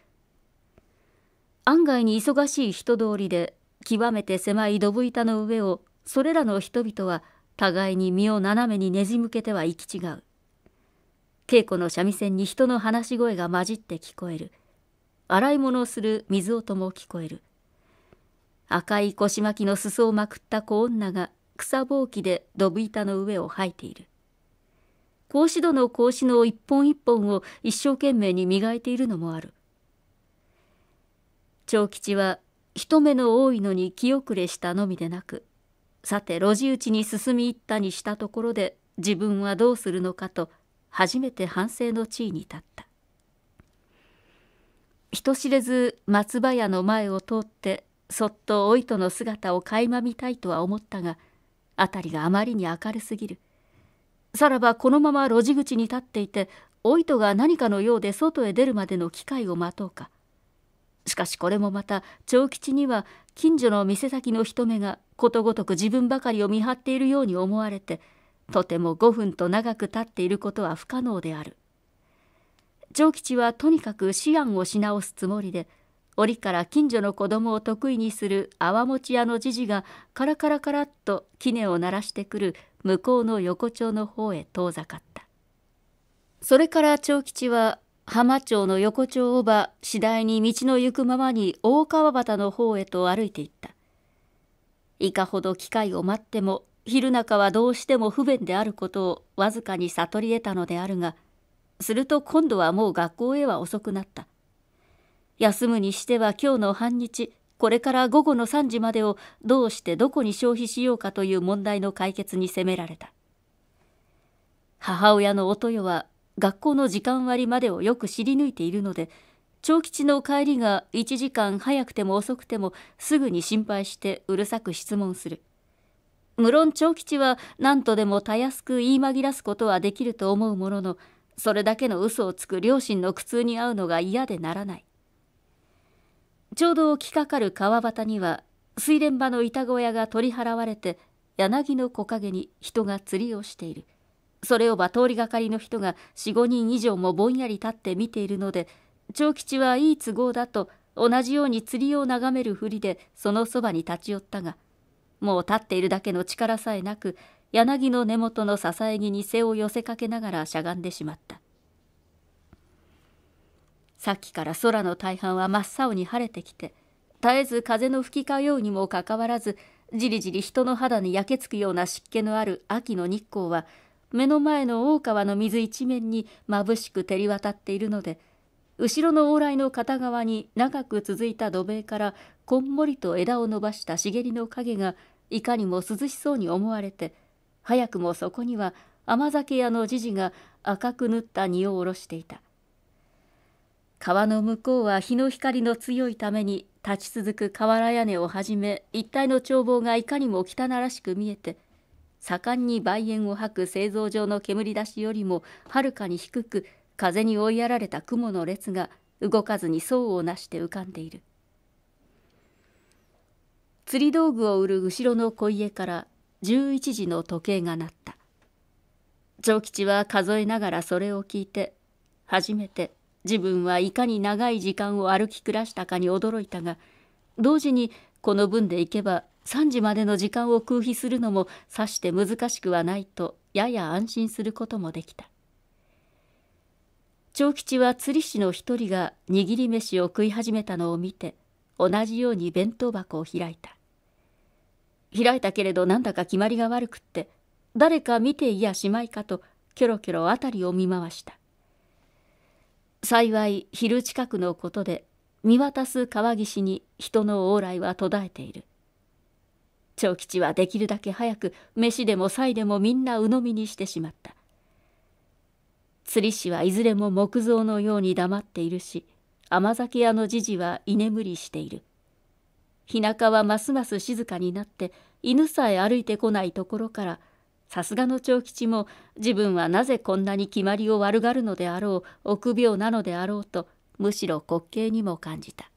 案外に忙しい人通りで極めて狭いドブ板の上をそれらの人々は互いに身を斜めにねじ向けては行き違う稽古の三味線に人の話し声が混じって聞こえる洗い物をする水音も聞こえる赤い腰巻きの裾をまくった子女が草ぼうきでどぶ板の上を吐いている格子戸の格子の一本一本を一生懸命に磨いているのもある長吉は人目の多いのに気遅れしたのみでなくさて路地打ちに進み行ったにしたところで自分はどうするのかと初めて反省の地位に立った人知れず松葉屋の前を通ってそっとお糸の姿を垣間見たいとは思ったが「辺りがあまりに明るすぎるさらばこのまま路地口に立っていてお糸が何かのようで外へ出るまでの機会を待とうかしかしこれもまた長吉には近所の店先の人目がことごとく自分ばかりを見張っているように思われてとても5分と長く立っていることは不可能である長吉はとにかく思案をし直すつもりで折から近所の子供を得意にする泡餅ち屋のじじがカラカラカラっと杵を鳴らしてくる向こうの横丁の方へ遠ざかったそれから長吉は浜町の横丁おば次第に道の行くままに大川端の方へと歩いていったいかほど機会を待っても昼中はどうしても不便であることをわずかに悟り得たのであるがすると今度はもう学校へは遅くなった休むにしては今日の半日これから午後の3時までをどうしてどこに消費しようかという問題の解決に責められた母親のおとよは学校の時間割までをよく知り抜いているので長吉の帰りが1時間早くても遅くてもすぐに心配してうるさく質問する無論長吉は何とでもたやすく言い紛らすことはできると思うもののそれだけの嘘をつく両親の苦痛に遭うのが嫌でならないちょうど来かかる川端には水田場の板小屋が取り払われて柳の木陰に人が釣りをしているそれをば通りがかりの人が45人以上もぼんやり立って見ているので長吉はいい都合だと同じように釣りを眺めるふりでそのそばに立ち寄ったがもう立っているだけの力さえなく柳の根元の支え木に背を寄せかけながらしゃがんでしまったさっきから空の大半は真っ青に晴れてきて絶えず風の吹きかようにもかかわらずじりじり人の肌に焼けつくような湿気のある秋の日光は目の前の大川の水一面にまぶしく照り渡っているので後ろの往来の片側に長く続いた土塀からこんもりと枝を伸ばした茂りの影がいかにも涼しそうに思われて早くもそこには甘酒屋のじじが赤く塗った荷を下ろしていた川の向こうは日の光の強いために立ち続く瓦屋根をはじめ一帯の眺望がいかにも汚らしく見えて盛んに梅煙を吐く製造場の煙出しよりもはるかに低く風に追いやられた雲の列が動かずに層をなして浮かんでいる釣り道具を売る後ろの小家から11時の時計が鳴った長吉は数えながらそれを聞いて初めて自分はいかに長い時間を歩き暮らしたかに驚いたが同時にこの分で行けば3時までの時間を空費するのもさして難しくはないとやや安心することもできた長吉は釣り師の一人が握り飯を食い始めたのを見て同じように弁当箱を開いた開いたけれどなんだか決まりが悪くって誰か見ていやしまいかとキョロキョロ辺りを見回した幸い昼近くのことで見渡す川岸に人の往来は途絶えている長吉はできるだけ早く飯でも菜でもみんな鵜呑みにしてしまった釣り師はいずれも木造のように黙っているし甘酒屋のじじは居眠りしている日中はますます静かになって犬さえ歩いてこないところからさすがの長吉も自分はなぜこんなに決まりを悪がるのであろう臆病なのであろうとむしろ滑稽にも感じた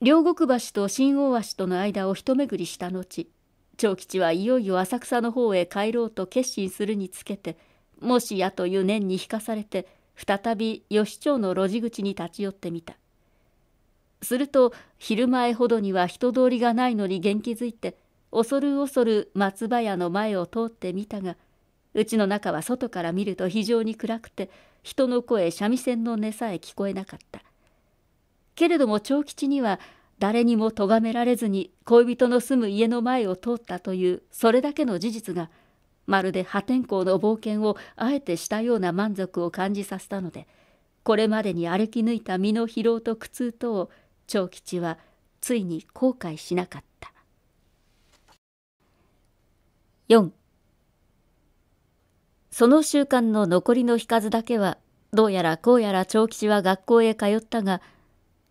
両国橋と新大橋との間を一巡りした後長吉はいよいよ浅草の方へ帰ろうと決心するにつけてもしやという念に引かされて再び吉町の路地口に立ち寄ってみたすると昼前ほどには人通りがないのに元気づいて恐る恐る松葉屋の前を通ってみたがうちの中は外から見ると非常に暗くて人の声三味線の音さえ聞こえなかったけれども長吉には誰にも咎められずに恋人の住む家の前を通ったというそれだけの事実がまるで破天荒の冒険をあえてしたような満足を感じさせたのでこれまでに歩き抜いた身の疲労と苦痛とを長吉はついに後悔しなかった。4その習慣の残りの日数だけはどうやらこうやら長吉は学校へ通ったが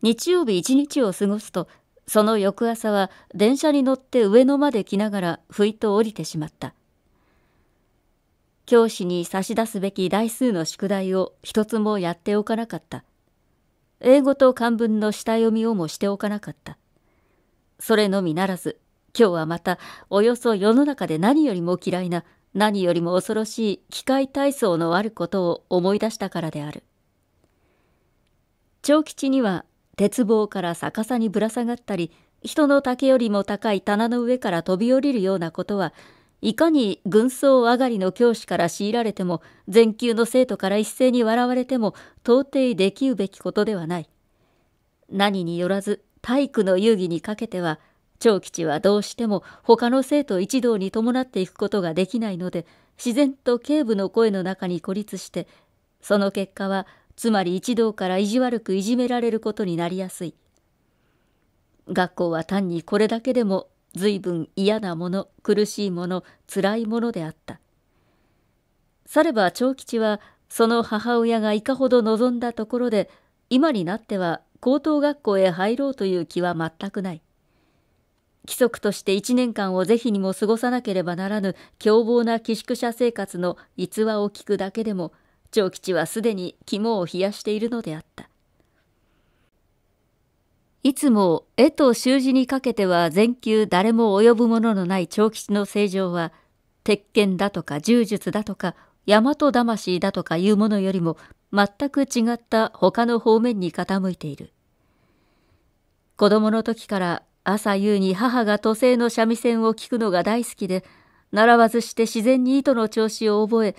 日曜日一日を過ごすとその翌朝は電車に乗って上野まで来ながらふいと降りてしまった教師に差し出すべき台数の宿題を一つもやっておかなかった英語と漢文の下読みをもしておかなかったそれのみならず今日はまたおよそ世の中で何よりも嫌いな何よりも恐ろしい機械体操のあることを思い出したからである長吉には鉄棒から逆さにぶら下がったり人の竹よりも高い棚の上から飛び降りるようなことはいかに軍曹上がりの教師から強いられても全級の生徒から一斉に笑われても到底できうべきことではない何によらず体育の遊戯にかけては長吉はどうしても他の生徒一同に伴っていくことができないので自然と警部の声の中に孤立してその結果はつまり一同から意地悪くいじめられることになりやすい学校は単にこれだけでも随分嫌なもの苦しいものつらいものであったされば長吉はその母親がいかほど望んだところで今になっては高等学校へ入ろうという気は全くない規則として1年間を是非にも過ごさなければならぬ凶暴な寄宿舎生活の逸話を聞くだけでも長吉はすでに肝を冷やしているのであったいつも絵と習字にかけては全球誰も及ぶもののない長吉の正常は鉄拳だとか柔術だとか大和魂だとかいうものよりも全く違った他の方面に傾いている子供の時から朝夕に母が都政の三味線を聞くのが大好きで、習わずして自然に糸の調子を覚え、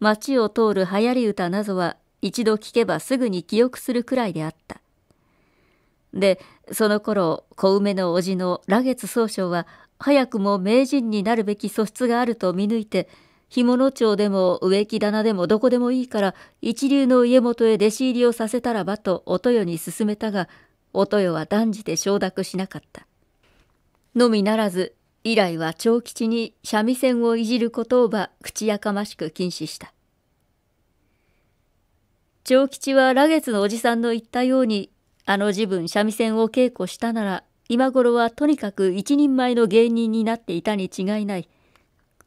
街を通る流行り歌などは一度聞けばすぐに記憶するくらいであった。で、その頃、小梅の叔父の羅月宗匠は、早くも名人になるべき素質があると見抜いて、干物町でも植木棚でもどこでもいいから一流の家元へ弟子入りをさせたらばとお豊に勧めたがお豊は断じて承諾しなかった。のみならず、以来は長吉に三味線をいじることをば口やかましく禁止した。長吉は羅月のおじさんの言ったように、あの時分三味線を稽古したなら、今頃はとにかく一人前の芸人になっていたに違いない。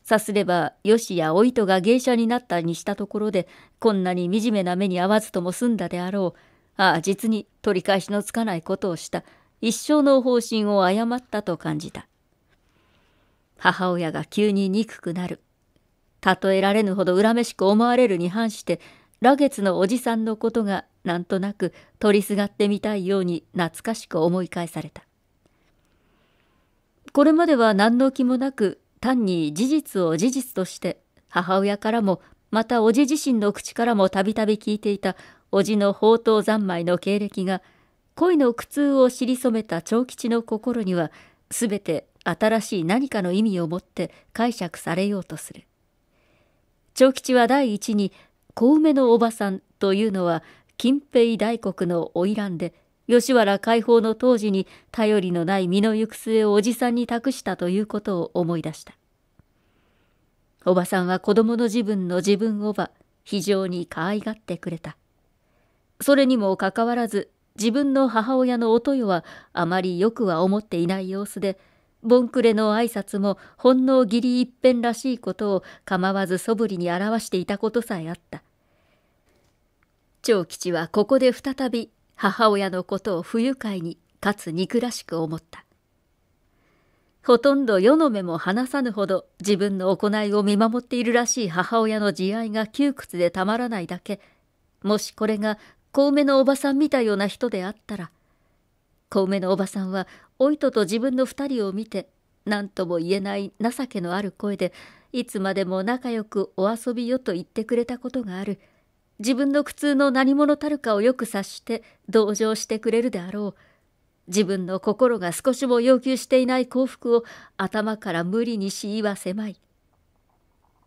さすれば、よしやお糸が芸者になったにしたところで、こんなに惨めな目に遭わずとも済んだであろう。ああ、実に取り返しのつかないことをした、一生の方針を誤ったと感じた。母親が急に憎くなる。例えられぬほど恨めしく思われるに反して、羅月のおじさんのことがなんとなく取りすがってみたいように懐かしく思い返された。これまでは何の気もなく単に事実を事実として母親からもまたおじ自身の口からもたびたび聞いていた叔父の宝刀三昧の経歴が恋の苦痛を知り染めた長吉の心には全て新しい何かの意味を持って解釈されようとする長吉は第一に小梅のおばさんというのは金平大国の花魁で吉原解放の当時に頼りのない身の行く末をおじさんに託したということを思い出したおばさんは子供の自分の自分をば非常に可愛がってくれたそれにもかかわらず自分の母親のお豊はあまりよくは思っていない様子でボンクレの挨拶もほんの義理一遍らしいことを構わずそぶりに表していたことさえあった長吉はここで再び母親のことを不愉快にかつ憎らしく思ったほとんど世の目も離さぬほど自分の行いを見守っているらしい母親の慈愛が窮屈でたまらないだけもしこれが小梅のおばさん見たような人であったら小梅のおばさんはお糸と自分の2人を見て何とも言えない情けのある声でいつまでも仲良くお遊びよと言ってくれたことがある自分の苦痛の何者たるかをよく察して同情してくれるであろう自分の心が少しも要求していない幸福を頭から無理にしいは狭い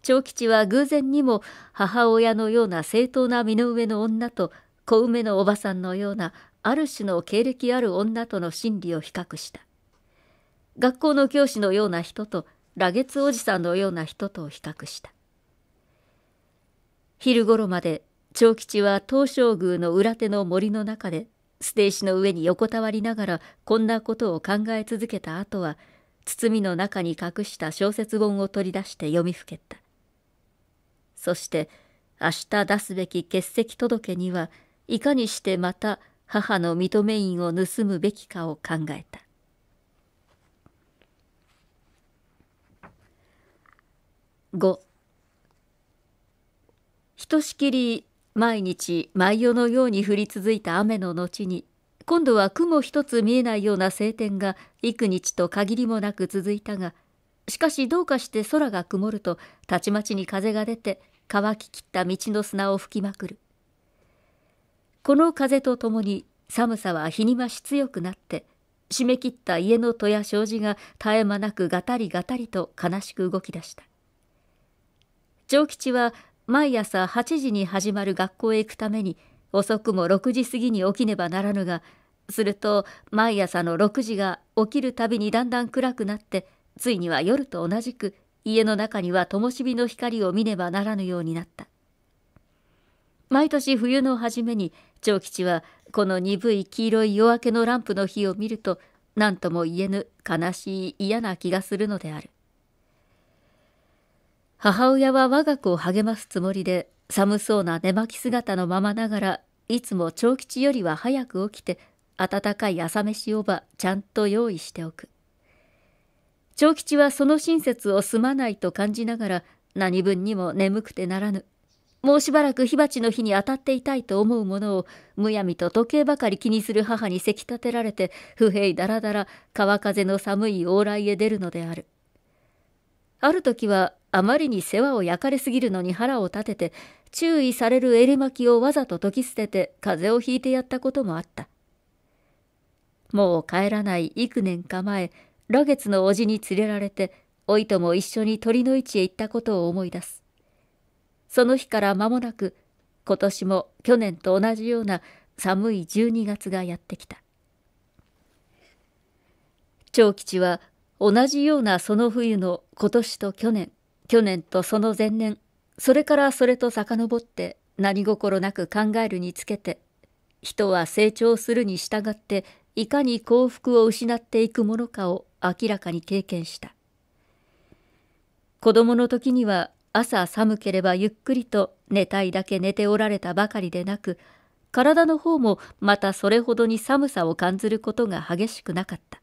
長吉は偶然にも母親のような正当な身の上の女と小梅のおばさんのようなある種の経歴ある女との心理を比較した学校の教師のような人と羅月おじさんのような人と比較した昼頃まで長吉は東照宮の裏手の森の中で捨て石の上に横たわりながらこんなことを考え続けた後は包みの中に隠した小説本を取り出して読みふけたそして明日出すべき欠席届には「いかにしてまた母の認め印を盗むべきかを考えた5ひとしきり毎日毎夜のように降り続いた雨の後に今度は雲一つ見えないような晴天が幾日と限りもなく続いたがしかしどうかして空が曇るとたちまちに風が出て乾ききった道の砂を吹きまくるこの風とともに寒さは日に増し強くなって締め切った家の戸や障子が絶え間なくがたりがたりと悲しく動き出した長吉は毎朝8時に始まる学校へ行くために遅くも6時過ぎに起きねばならぬがすると毎朝の6時が起きるたびにだんだん暗くなってついには夜と同じく家の中には灯火の光を見ねばならぬようになった毎年冬の初めに長吉はこの鈍い黄色い夜明けのランプの火を見ると何とも言えぬ悲しい嫌な気がするのである母親は我が子を励ますつもりで寒そうな寝巻き姿のままながらいつも長吉よりは早く起きて温かい朝飯をばちゃんと用意しておく長吉はその親切をすまないと感じながら何分にも眠くてならぬもうしばらく火鉢の火に当たっていたいと思うものをむやみと時計ばかり気にする母にせき立てられて不平だらだら川風の寒い往来へ出るのであるある時はあまりに世話を焼かれすぎるのに腹を立てて注意される襟巻きをわざと解き捨てて風邪をひいてやったこともあったもう帰らない幾年か前羅月の叔父に連れられておいとも一緒に鳥の市へ行ったことを思い出すその日から間もなく今年も去年と同じような寒い十二月がやってきた長吉は同じようなその冬の今年と去年去年とその前年それからそれと遡って何心なく考えるにつけて人は成長するに従っていかに幸福を失っていくものかを明らかに経験した子供の時には朝寒ければゆっくりと寝たいだけ寝ておられたばかりでなく体の方もまたそれほどに寒さを感じることが激しくなかった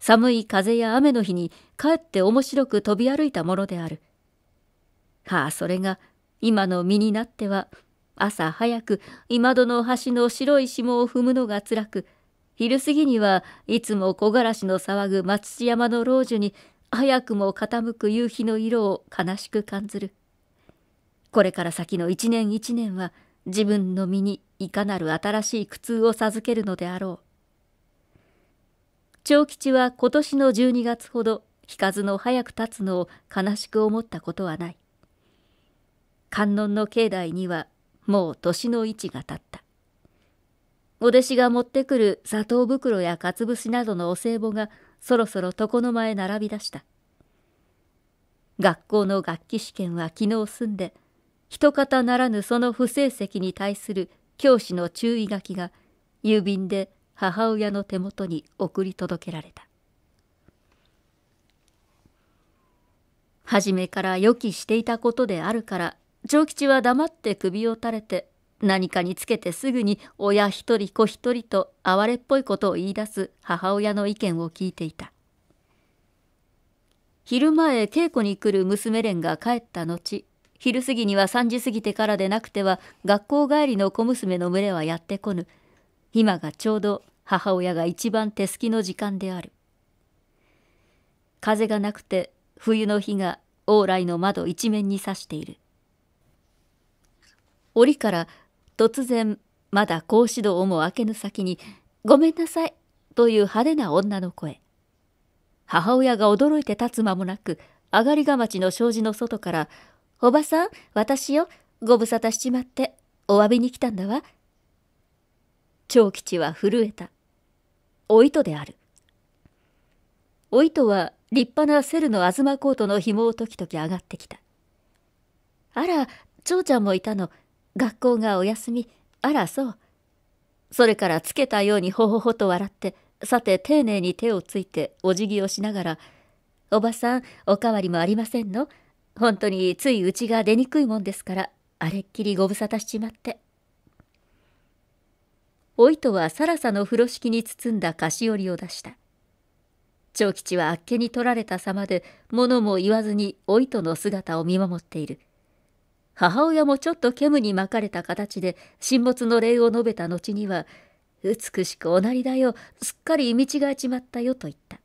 寒い風や雨の日にかえって面白く飛び歩いたものであるはあそれが今の身になっては朝早く今戸の端の白い霜を踏むのがつらく昼過ぎにはいつも木枯らしの騒ぐ松山の老樹に早くも傾く夕日の色を悲しく感じる。これから先の一年一年は自分の身にいかなる新しい苦痛を授けるのであろう。長吉は今年の12月ほど引かずの早く立つのを悲しく思ったことはない。観音の境内にはもう年の位置が立った。お弟子が持ってくる砂糖袋やかつぶしなどのお歳暮がそろそろ床の間へ並び出した学校の楽器試験は昨日済んで一方ならぬその不成績に対する教師の注意書きが郵便で母親の手元に送り届けられた初めから予期していたことであるから長吉は黙って首を垂れて何かにつけてすぐに親一人子一人と哀れっぽいことを言い出す母親の意見を聞いていた昼前稽古に来る娘連が帰った後昼過ぎには3時過ぎてからでなくては学校帰りの小娘の群れはやってこぬ今がちょうど母親が一番手すきの時間である風がなくて冬の日が往来の窓一面に差している折から突然まだ格子戸をも開けぬ先に「ごめんなさい」という派手な女の声母親が驚いて立つ間もなく上がりがまちの障子の外から「おばさん私よご無沙汰しちまってお詫びに来たんだわ」長吉は震えたお糸であるお糸は立派なセルの東コートの紐をときとき上がってきたあら長ちゃんもいたの学校がお休み。あら、そう。それからつけたようにほほほと笑って、さて丁寧に手をついてお辞儀をしながら、おばさん、おかわりもありませんの本当についうちが出にくいもんですから、あれっきりご無沙汰しちまって。お糸はさらさの風呂敷に包んだ菓子折りを出した。長吉はあっけに取られた様で、物も言わずにお糸の姿を見守っている。母親もちょっと煙に巻かれた形で沈没の礼を述べた後には「美しくおなりだよすっかり見違えちまったよ」と言った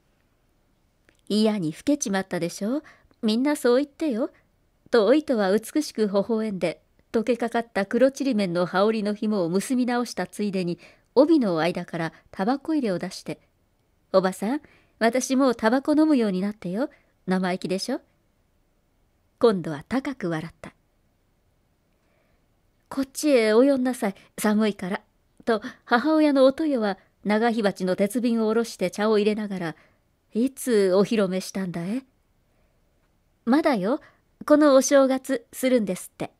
「嫌に老けちまったでしょみんなそう言ってよ」とお糸は美しく微笑んで溶けかかった黒ちりめんの羽織の紐を結び直したついでに帯の間からタバコ入れを出して「おばさん私もうタバコ飲むようになってよ生意気でしょ」今度は高く笑った。こっちへお呼んなさい、寒いから。と母親のおとよは長火鉢の鉄瓶を下ろして茶を入れながら、いつお披露目したんだえまだよ、このお正月するんですって。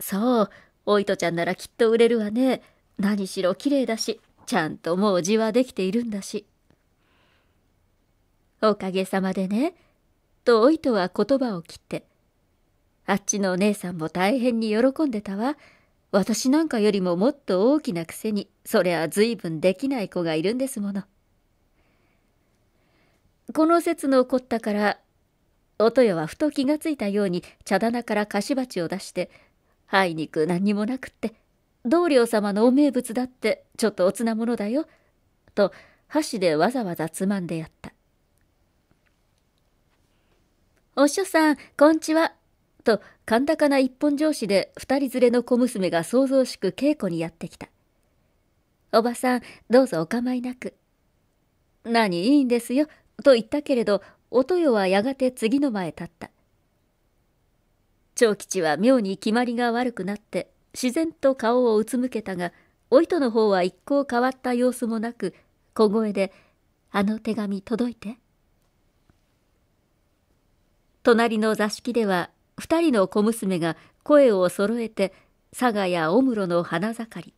そう、おいとちゃんならきっと売れるわね。何しろ綺麗だし、ちゃんともうじはできているんだし。おかげさまでね、とおいとは言葉を切って、あっちのお姉さんも大変に喜んでたわ。私なんかよりももっと大きなくせに、そりゃ随分できない子がいるんですもの。この説の起こったから、音よはふと気がついたように茶棚から菓子鉢を出して、あいにく何にもなくって、同僚様のお名物だってちょっとおつなものだよ、と箸でわざわざつまんでやった。お師匠さん、こんちは。と、甲高な一本上司で二人連れの小娘が騒々しく稽古にやってきた。おばさん、どうぞお構いなく。何、いいんですよ、と言ったけれど、お豊はやがて次の前立った。長吉は妙に決まりが悪くなって、自然と顔をうつむけたが、お糸の方は一向変わった様子もなく、小声で、あの手紙届いて。隣の座敷では2人の小娘が声を揃えて佐賀やお室の花盛り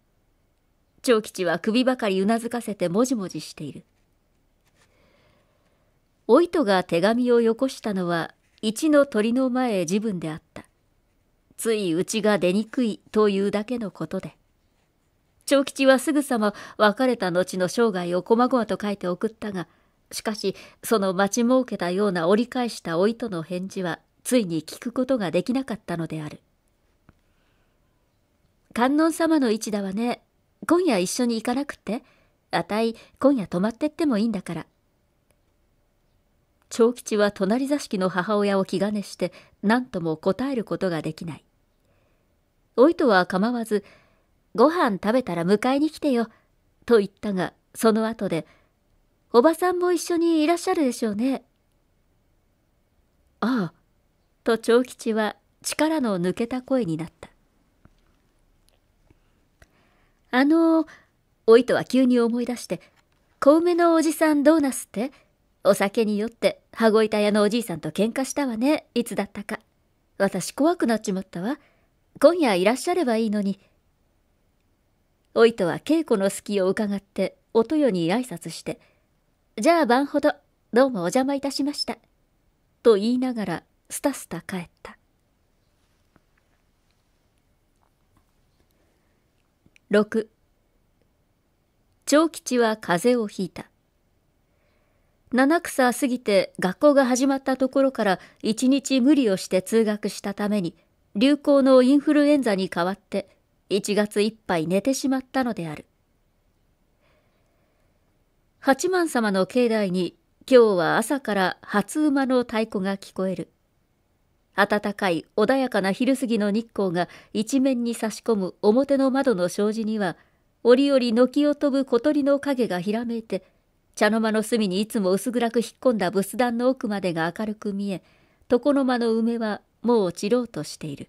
長吉は首ばかりうなずかせてもじもじしているお糸が手紙をよこしたのは一の鳥の前自分であったついうちが出にくいというだけのことで長吉はすぐさま別れた後の生涯をこまごまと書いて送ったがしかしその待ち設けたような折り返した老いとの返事はついに聞くことができなかったのである観音様の位置だわね今夜一緒に行かなくってあたい今夜泊まってってもいいんだから長吉は隣座敷の母親を気兼ねして何とも答えることができないおいとは構わず「ご飯食べたら迎えに来てよ」と言ったがその後で「おばさんも一緒にいらっしゃるでしょうね。ああ、と長吉は力の抜けた声になった。あの、お糸は急に思い出して、小梅のおじさんどうなすってお酒に酔って羽子板屋のおじいさんと喧嘩したわね、いつだったか。私怖くなっちまったわ。今夜いらっしゃればいいのに。お糸は稽古の隙を伺っておとよに挨拶して、じゃあ晩ほど、どうもお邪魔いたしました。と言いながら、すたすた帰った。六、長吉は風邪をひいた七草過ぎて学校が始まったところから一日無理をして通学したために流行のインフルエンザに代わって1月いっぱい寝てしまったのである八幡様の境内に今日は朝から初馬の太鼓が聞こえる。暖かい穏やかな昼過ぎの日光が一面に差し込む表の窓の障子には、折々軒を飛ぶ小鳥の影がひらめいて、茶の間の隅にいつも薄暗く引っ込んだ仏壇の奥までが明るく見え、床の間の梅はもう散ろうとしている。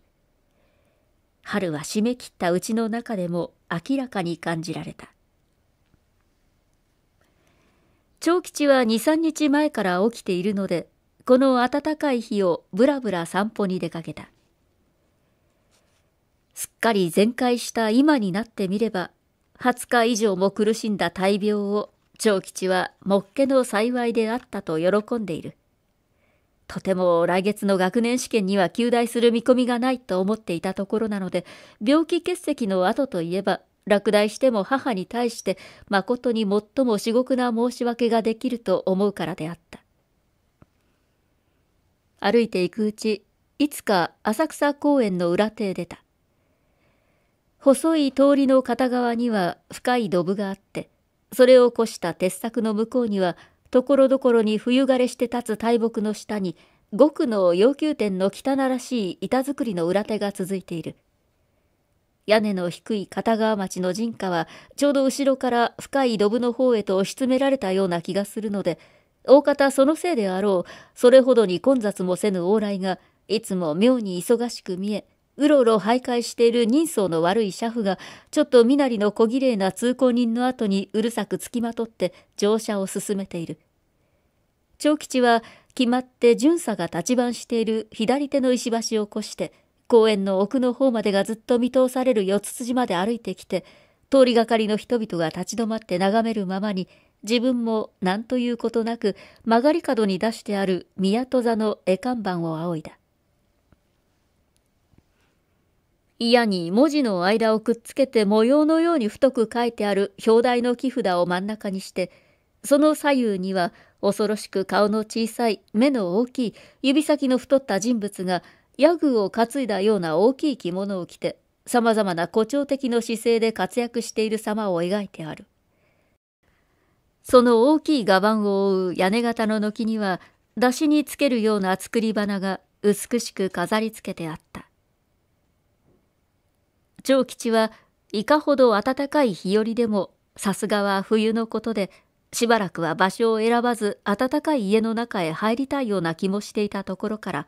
春は締め切ったうちの中でも明らかに感じられた。長吉は2、3日前から起きているので、この暖かい日をぶらぶら散歩に出かけた。すっかり全壊した今になってみれば、20日以上も苦しんだ大病を長吉はもっけの幸いであったと喜んでいる。とても来月の学年試験には休題する見込みがないと思っていたところなので、病気欠席の後といえば、落第しても母に対して誠に最も至極な申し訳ができると思うからであった。歩いていくうち、いつか浅草公園の裏手へ出た。細い通りの片側には深い土ブがあって、それを越した鉄柵の向こうには、ところどころに冬枯れして立つ大木の下に、極の要求店の汚らしい板造りの裏手が続いている。屋根の低い片側町の人家は、ちょうど後ろから深い土ブの方へと押し詰められたような気がするので、大方そのせいであろう、それほどに混雑もせぬ往来が、いつも妙に忙しく見え、うろうろ徘徊している人相の悪い車夫が、ちょっと身なりの小綺麗な通行人の後にうるさくつきまとって乗車を進めている。長吉は決まって巡査が立ち番している左手の石橋を越して、公園の奥の方までがずっと見通される四つ筋まで歩いてきて、通りがかりの人々が立ち止まって眺めるままに、自分も何ということなく曲がり角に出してある宮戸座の絵看板を仰いだ。嫌に文字の間をくっつけて模様のように太く書いてある表題の木札を真ん中にして、その左右には恐ろしく顔の小さい、目の大きい、指先の太った人物がヤグを担いだような大きい着物を着て、様々な誇張的の姿勢で活躍している様を描いてある。その大きいバンを覆う屋根型の軒には、出汁につけるような作り花が美しく飾りつけてあった。長吉はいかほど暖かい日和でも、さすがは冬のことで、しばらくは場所を選ばず暖かい家の中へ入りたいような気もしていたところから、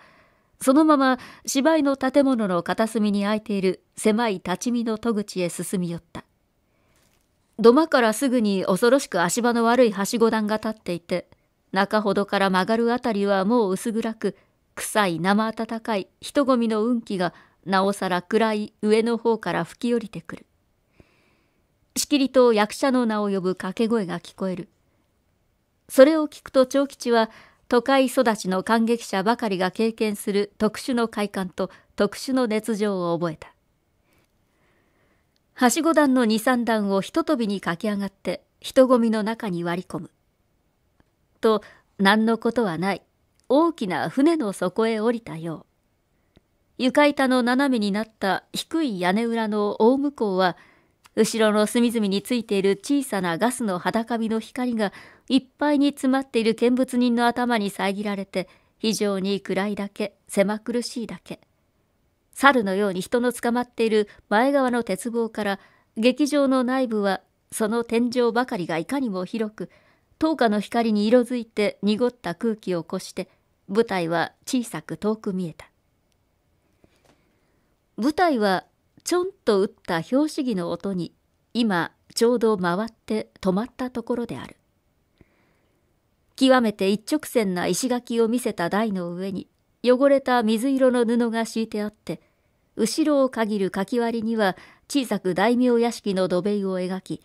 そのまま芝居の建物の片隅に空いている狭い立ち見の戸口へ進み寄った。土間からすぐに恐ろしく足場の悪いはしご段が立っていて、中ほどから曲がるあたりはもう薄暗く、臭い生暖かい人混みの運気がなおさら暗い上の方から吹き降りてくる。しきりと役者の名を呼ぶ掛け声が聞こえる。それを聞くと長吉は都会育ちの感激者ばかりが経験する特殊の快感と特殊の熱情を覚えた。はしご段の二三段をひととびに駆け上がって人混みの中に割り込む。と、何のことはない。大きな船の底へ降りたよう。床板の斜めになった低い屋根裏の大向こうは後ろの隅々についている小さなガスの裸火の光がいっぱいに詰まっている見物人の頭に遮られて非常に暗いだけ狭苦しいだけ猿のように人の捕まっている前側の鉄棒から劇場の内部はその天井ばかりがいかにも広く灯火の光に色づいて濁った空気を起こして舞台は小さく遠く見えた舞台はちょんと打った拍子木の音に今ちょうど回って止まったところである極めて一直線な石垣を見せた台の上に汚れた水色の布が敷いてあって後ろを限るかき割りには小さく大名屋敷の土塀を描き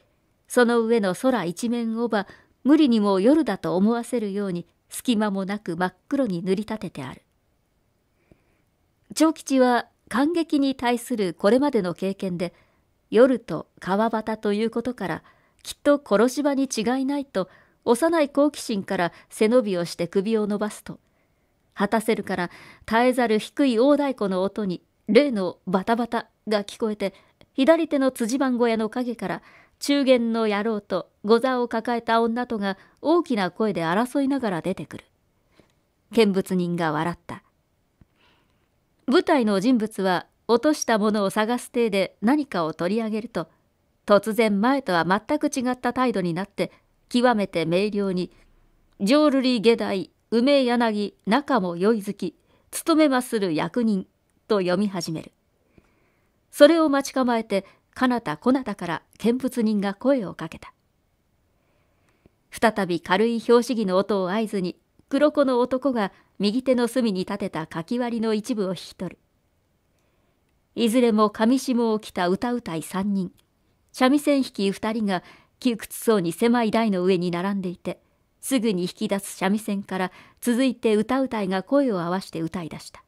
その上の空一面をば無理にも夜だと思わせるように隙間もなく真っ黒に塗り立ててある長吉は感激に対するこれまでの経験で夜と川端ということからきっと殺し場に違いないと幼い好奇心から背伸びをして首を伸ばすと果たせるから耐えざる低い大太鼓の音に例のバタバタが聞こえて左手の辻番小屋の陰から中間の野郎と御座を抱えた女とが大きな声で争いながら出てくる見物人が笑った舞台の人物は落としたものを探す手で何かを取り上げると突然前とは全く違った態度になって極めて明瞭に「浄瑠璃下代梅柳仲もい好き務めまする役人」と読み始めるそれを待ち構えて彼方こなたから見物人が声をかけた再び軽い拍子木の音を合図に黒子の男が右手の隅に立てた書き割りの一部を引き取るいずれも上下を着た歌うたい三人三味線引き二人が窮屈そうに狭い台の上に並んでいてすぐに引き出す三味線から続いて歌うたいが声を合わせて歌い出した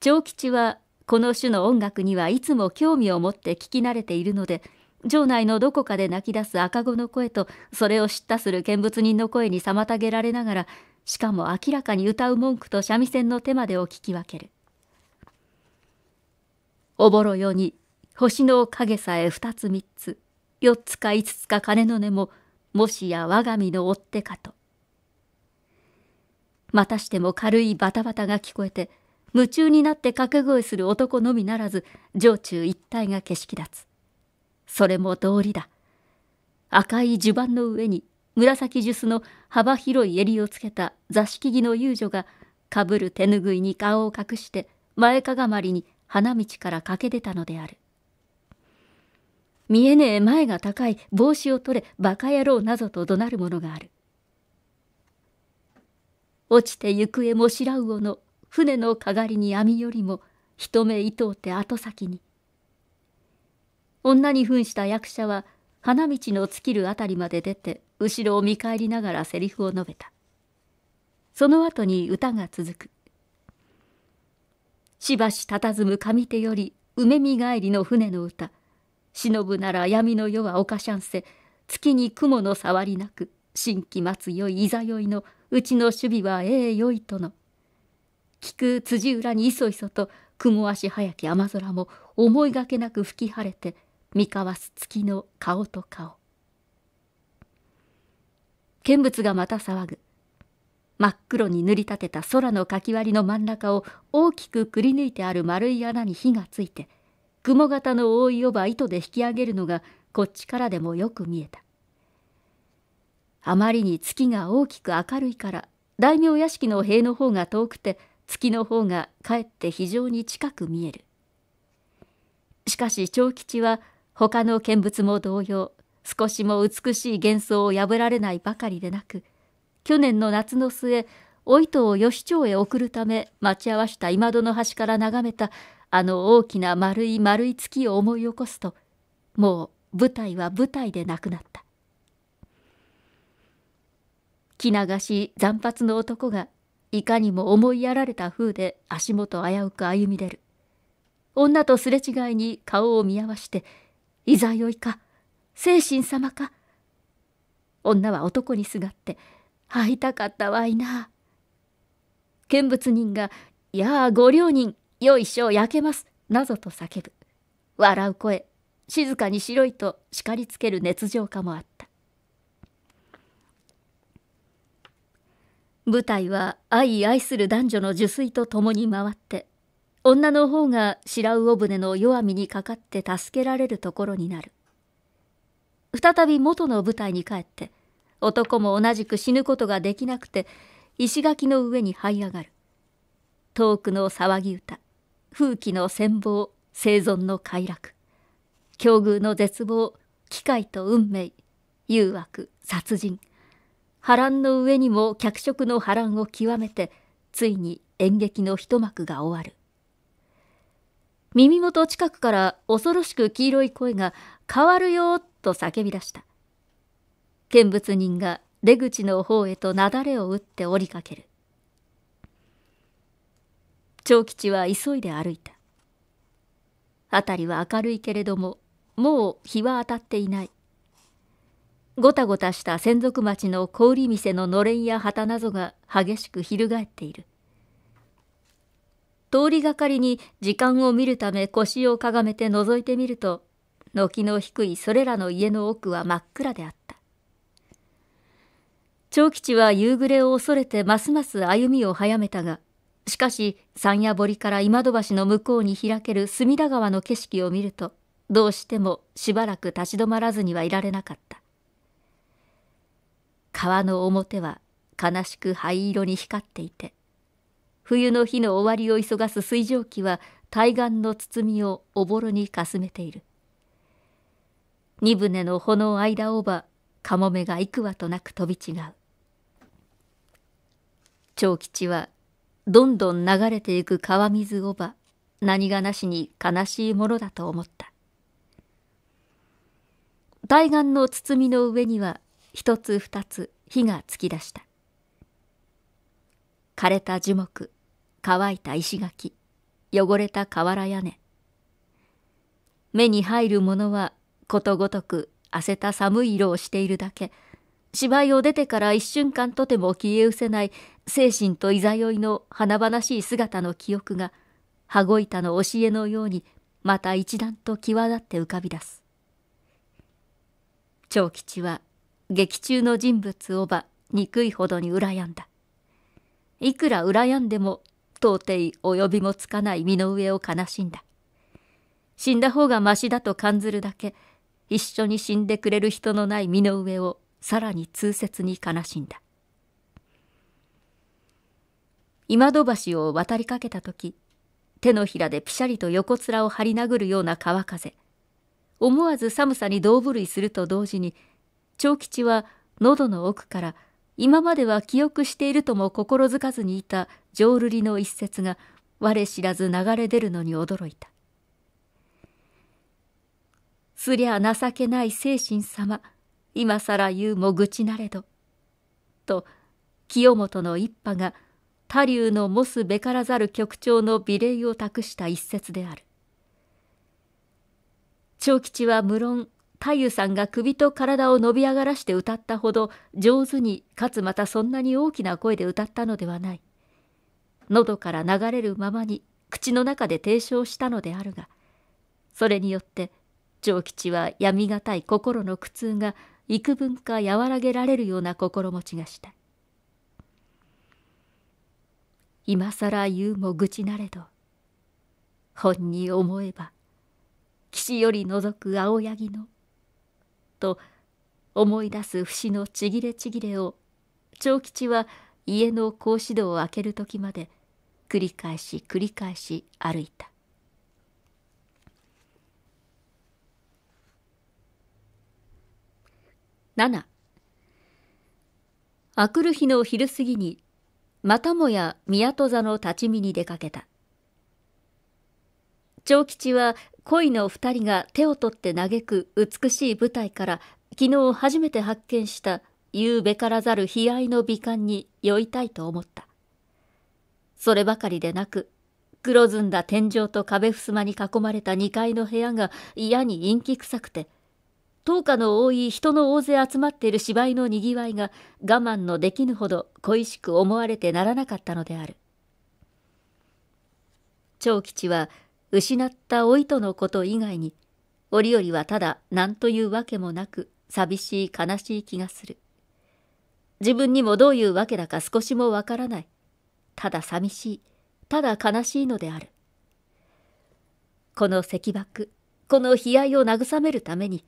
長吉はこの種の音楽にはいつも興味を持って聞き慣れているので城内のどこかで泣き出す赤子の声とそれを叱咤する見物人の声に妨げられながらしかも明らかに歌う文句と三味線の手までを聞き分ける「おぼろよに星の影さえ二つ三つ四つか五つか鐘の音ももしや我が身の追ってかと」またしても軽いバタバタが聞こえて夢中になって掛け声する男のみならず城中一帯が景色立つそれも道理だ。赤い襦袢の上に紫ジュスの幅広い襟をつけた座敷着の遊女がかぶる手ぬぐいに顔を隠して前かがまりに花道から駆け出たのである。見えねえ前が高い帽子を取れバカ野郎などと怒鳴るものがある。落ちて行方も白魚の船のかがりに網よりも一目いとうて後先に女に扮した役者は花道の尽きるあたりまで出て後ろを見返りながらセリフを述べたその後に歌が続くしばし佇む上手より梅見返りの船の歌忍ぶなら闇の世はおかしゃんせ月に雲の触りなく新規待つよいいざよいのうちの守備はええよいとの聞く辻裏にいそいそと雲足早き雨空も思いがけなく吹き晴れて見交わす月の顔と顔見物がまた騒ぐ真っ黒に塗り立てた空のかき割りの真ん中を大きくくり抜いてある丸い穴に火がついて雲型の覆いをば糸で引き上げるのがこっちからでもよく見えたあまりに月が大きく明るいから大名屋敷の塀の方が遠くて月の方がかえって非常に近く見えるしかし長吉は他の見物も同様少しも美しい幻想を破られないばかりでなく去年の夏の末お糸を吉町へ送るため待ち合わせた今戸の端から眺めたあの大きな丸い丸い月を思い起こすともう舞台は舞台でなくなった気流し残髪の男がいかにも思いやられた風で足元危うく歩み出る女とすれ違いに顔を見合わしていざよいか精神様か女は男にすがって会いたかったわいな見物人が「やあご両人よいしょ焼けます」なぞと叫ぶ笑う声静かに白いと叱りつける熱情家もあった舞台は愛愛する男女の受水と共に回って女の方が白魚舟の弱みにかかって助けられるところになる。再び元の舞台に帰って、男も同じく死ぬことができなくて、石垣の上に這い上がる。遠くの騒ぎ歌、風紀の戦望、生存の快楽、境遇の絶望、機械と運命、誘惑、殺人、波乱の上にも脚色の波乱を極めて、ついに演劇の一幕が終わる。耳元近くから恐ろしく黄色い声が変わるよと叫び出した。見物人が出口の方へとなだれを打って降りかける。長吉は急いで歩いた。辺りは明るいけれども、もう日は当たっていない。ごたごたした専属町の小売店ののれんや旗などが激しく翻っている。通りがかりに時間を見るため腰をかがめて覗いてみると軒の低いそれらの家の奥は真っ暗であった長吉は夕暮れを恐れてますます歩みを早めたがしかし山谷堀から今戸橋の向こうに開ける隅田川の景色を見るとどうしてもしばらく立ち止まらずにはいられなかった川の表は悲しく灰色に光っていて冬の日の終わりを急がす水蒸気は対岸の包みをおぼろにかすめている荷船の帆の間をばかもめが幾わとなく飛び違う長吉はどんどん流れていく川水をば何がなしに悲しいものだと思った対岸の包みの上には一つ二つ火が突き出した枯れた樹木乾いた石垣汚れた瓦屋根目に入るものはことごとく汗た寒い色をしているだけ芝居を出てから一瞬間とても消え失せない精神といざよいの華々しい姿の記憶が羽子板の教えのようにまた一段と際立って浮かび出す長吉は劇中の人物をば憎いほどに羨んだいくら羨んでも到底及びもつかない身の上を悲しんだ。死んだ方がましだと感ずるだけ、一緒に死んでくれる人のない身の上をさらに痛切に悲しんだ。今戸橋を渡りかけた時、手のひらでピシャリと横面を張り殴るような川風。思わず寒さに胴震いすると同時に、長吉は喉の奥から今までは記憶しているとも心づかずにいた浄瑠璃の一節が我知らず流れ出るのに驚いた。すりゃ情けない精神様、今更言うも愚痴なれど。と、清本の一派が他流のモスべからざる局長の美礼を託した一節である。長吉は無論太夫さんが首と体を伸び上がらして歌ったほど上手にかつまたそんなに大きな声で歌ったのではない喉から流れるままに口の中で提唱したのであるがそれによって長吉はやみがたい心の苦痛が幾分か和らげられるような心持ちがした今更言うも愚痴なれど本に思えば岸より覗く青柳のと思い出す節のちぎれちぎれを長吉は家の格子戸を開ける時まで繰り返し繰り返し歩いた七あくる日の昼過ぎにまたもや宮戸座の立ち見に出かけた長吉は恋の二人が手を取って嘆く美しい舞台から昨日初めて発見した言うべからざる悲哀の美観に酔いたいと思った。そればかりでなく、黒ずんだ天井と壁襖に囲まれた2階の部屋が嫌に陰気臭くて、当家の多い人の大勢集まっている芝居のにぎわいが我慢のできぬほど恋しく思われてならなかったのである。長吉は失ったお糸のこと以外に、折々はただ何というわけもなく寂しい悲しい気がする。自分にもどういうわけだか少しもわからない。ただ寂しい、ただ悲しいのである。この石爆、この悲哀を慰めるために、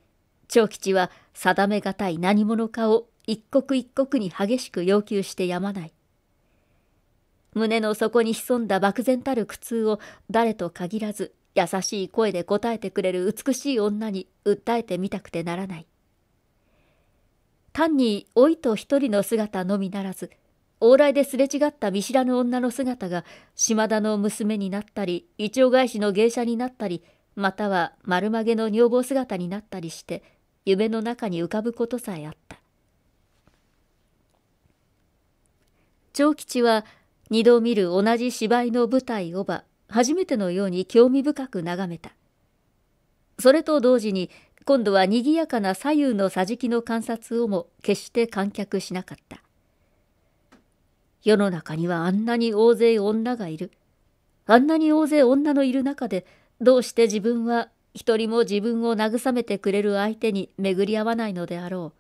長吉は定めがたい何者かを一刻一刻に激しく要求してやまない。胸の底に潜んだ漠然たる苦痛を誰と限らず優しい声で答えてくれる美しい女に訴えてみたくてならない。単に老いと一人の姿のみならず、往来ですれ違った見知らぬ女の姿が島田の娘になったり、イチ返しの芸者になったり、または丸曲げの女房姿になったりして、夢の中に浮かぶことさえあった。長吉は二度見る同じ芝居の舞台をば、初めてのように興味深く眺めた。それと同時に、今度は賑やかな左右の桟敷の観察をも決して観客しなかった。世の中にはあんなに大勢女がいる。あんなに大勢女のいる中で、どうして自分は一人も自分を慰めてくれる相手に巡り合わないのであろ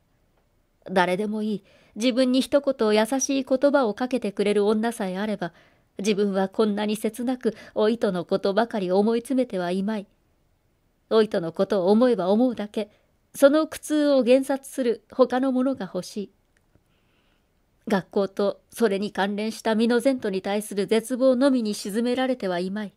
う。誰でもいい。自分に一言優しい言葉をかけてくれる女さえあれば、自分はこんなに切なくお糸のことばかり思い詰めてはいまい。お糸のことを思えば思うだけ、その苦痛を減殺する他のものが欲しい。学校とそれに関連した身の前途に対する絶望のみに沈められてはいまい。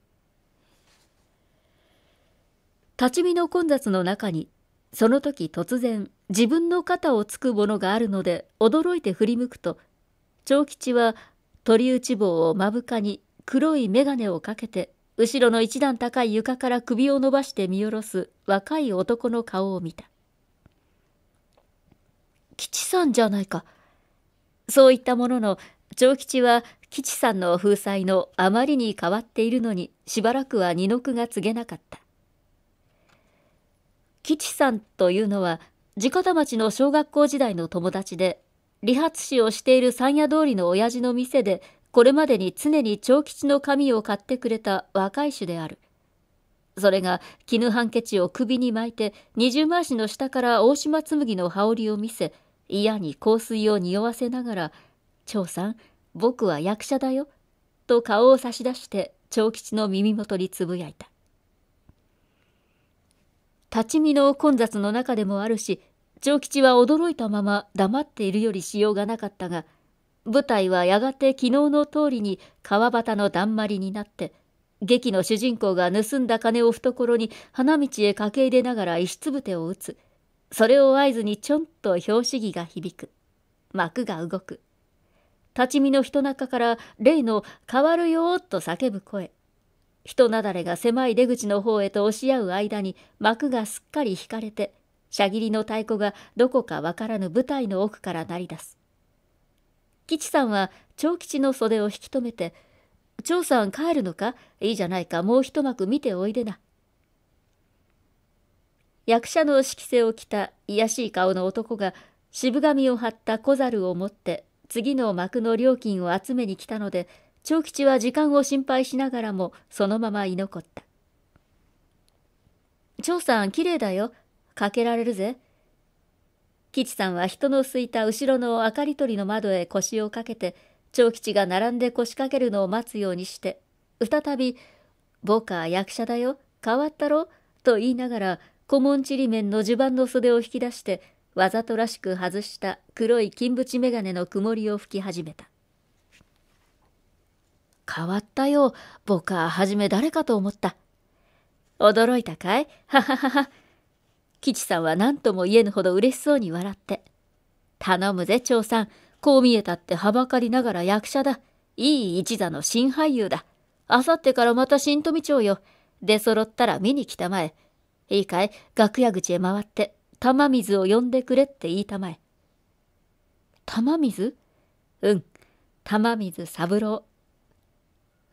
立ち見の混雑の中に、その時突然自分の肩をつくものがあるので驚いて振り向くと長吉は鳥内棒を目深に黒い眼鏡をかけて後ろの一段高い床から首を伸ばして見下ろす若い男の顔を見た吉さんじゃないかそういったものの長吉は吉さんの風采のあまりに変わっているのにしばらくは二の句が告げなかった吉さんというのは地方町の小学校時代の友達で、理髪師をしている山夜通りの親父の店で、これまでに常に長吉の髪を買ってくれた若い種である。それが絹ハンケチを首に巻いて二重回しの下から大島紬の羽織を見せ嫌に香水を匂わせながら「長さん僕は役者だよ」と顔を差し出して長吉の耳元につぶやいた立ち見の混雑の中でもあるし、長吉は驚いたまま黙っているよりしようがなかったが、舞台はやがて昨日の通りに川端のだんまりになって、劇の主人公が盗んだ金を懐に花道へ駆け入れながら石つぶてを打つ。それを合図にちょんと拍子木が響く。幕が動く。立ち見の人中から例の変わるよと叫ぶ声。人なだれが狭い出口の方へと押し合う間に幕がすっかり引かれて、しゃぎりの太鼓がどこかわからぬ舞台の奥から鳴り出す。吉さんは長吉の袖を引き止めて、長さん帰るのかいいじゃないか、もう一幕見ておいでな。役者の色彩を着た卑しい顔の男が渋髪を貼った小猿を持って次の幕の料金を集めに来たので、長吉は時間を心配しながらもそのまま居残った。長さん綺麗だよ。かけられるぜ。吉さんは人のすいた後ろの明かり取りの窓へ腰をかけて、長吉が並んで腰掛けるのを待つようにして、再び、ボカ役者だよ。変わったろ。と言いながら、古文ちりめんの襦袢の袖を引き出して、わざとらしく外した黒い金縁眼鏡の曇りを吹き始めた。変わったよ。僕ははじめ誰かと思った。驚いたかいはははは。吉さんは何とも言えぬほど嬉しそうに笑って。頼むぜ、長さん。こう見えたってはばかりながら役者だ。いい一座の新俳優だ。あさってからまた新富町よ。出揃ったら見に来たまえ。いいかい楽屋口へ回って、玉水を呼んでくれって言いたまえ。玉水うん。玉水三郎。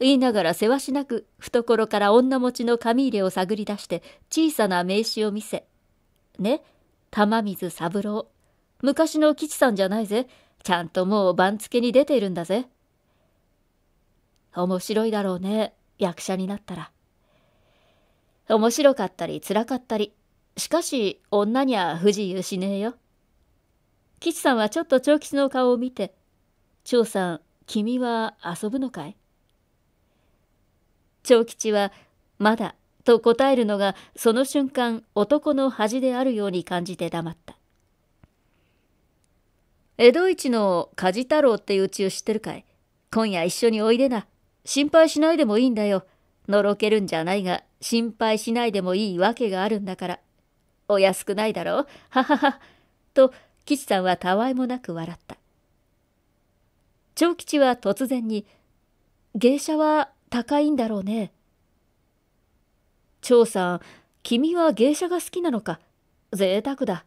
言いながらせわしなく懐から女持ちの紙入れを探り出して小さな名刺を見せ「ね玉水三郎昔の吉さんじゃないぜちゃんともう番付に出ているんだぜ」面白いだろうね役者になったら面白かったりつらかったりしかし女には不自由しねえよ吉さんはちょっと長吉の顔を見て「長さん君は遊ぶのかい?」長吉は、まだ、と答えるのが、その瞬間、男の恥であるように感じて黙った。江戸一の梶太郎っていうを知ってるかい今夜一緒においでな。心配しないでもいいんだよ。のろけるんじゃないが、心配しないでもいいわけがあるんだから。お安くないだろうははは。と、吉さんはたわいもなく笑った。長吉は突然に、芸者は高いんだろうね。張さん、君は芸者が好きなのか。贅沢だ。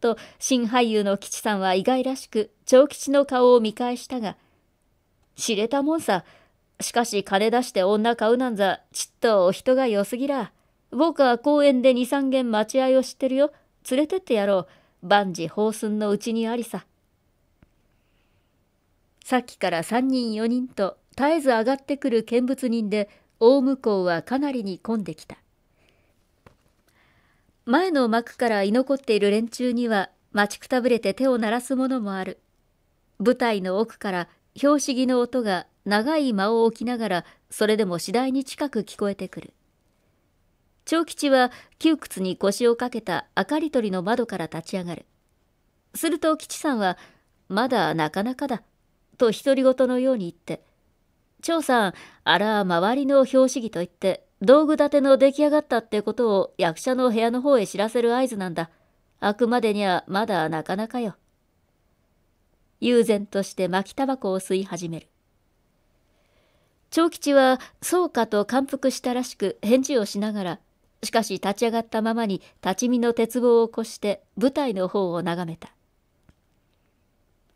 と、新俳優の吉さんは意外らしく、長吉の顔を見返したが、知れたもんさ。しかし金出して女買うなんざ、ちっとお人が良すぎら。僕は公園で二三軒待合を知ってるよ。連れてってやろう。万事放寸のうちにありさ。さっきから三人四人と絶えず上がってくる見物人で大向こうはかなりに混んできた前の幕から居残っている連中には待ちくたぶれて手を鳴らすものもある舞台の奥から拍子木の音が長い間を置きながらそれでも次第に近く聞こえてくる長吉は窮屈に腰をかけた明かり取りの窓から立ち上がるすると吉さんは「まだなかなかだ」と独り言のように言って張さん、あら、周りの拍子木といって、道具立ての出来上がったってことを役者の部屋の方へ知らせる合図なんだ。あくまでにはまだなかなかよ。悠然として巻きタバコを吸い始める。長吉は、そうかと感服したらしく返事をしながら、しかし立ち上がったままに立ち見の鉄棒を越して舞台の方を眺めた。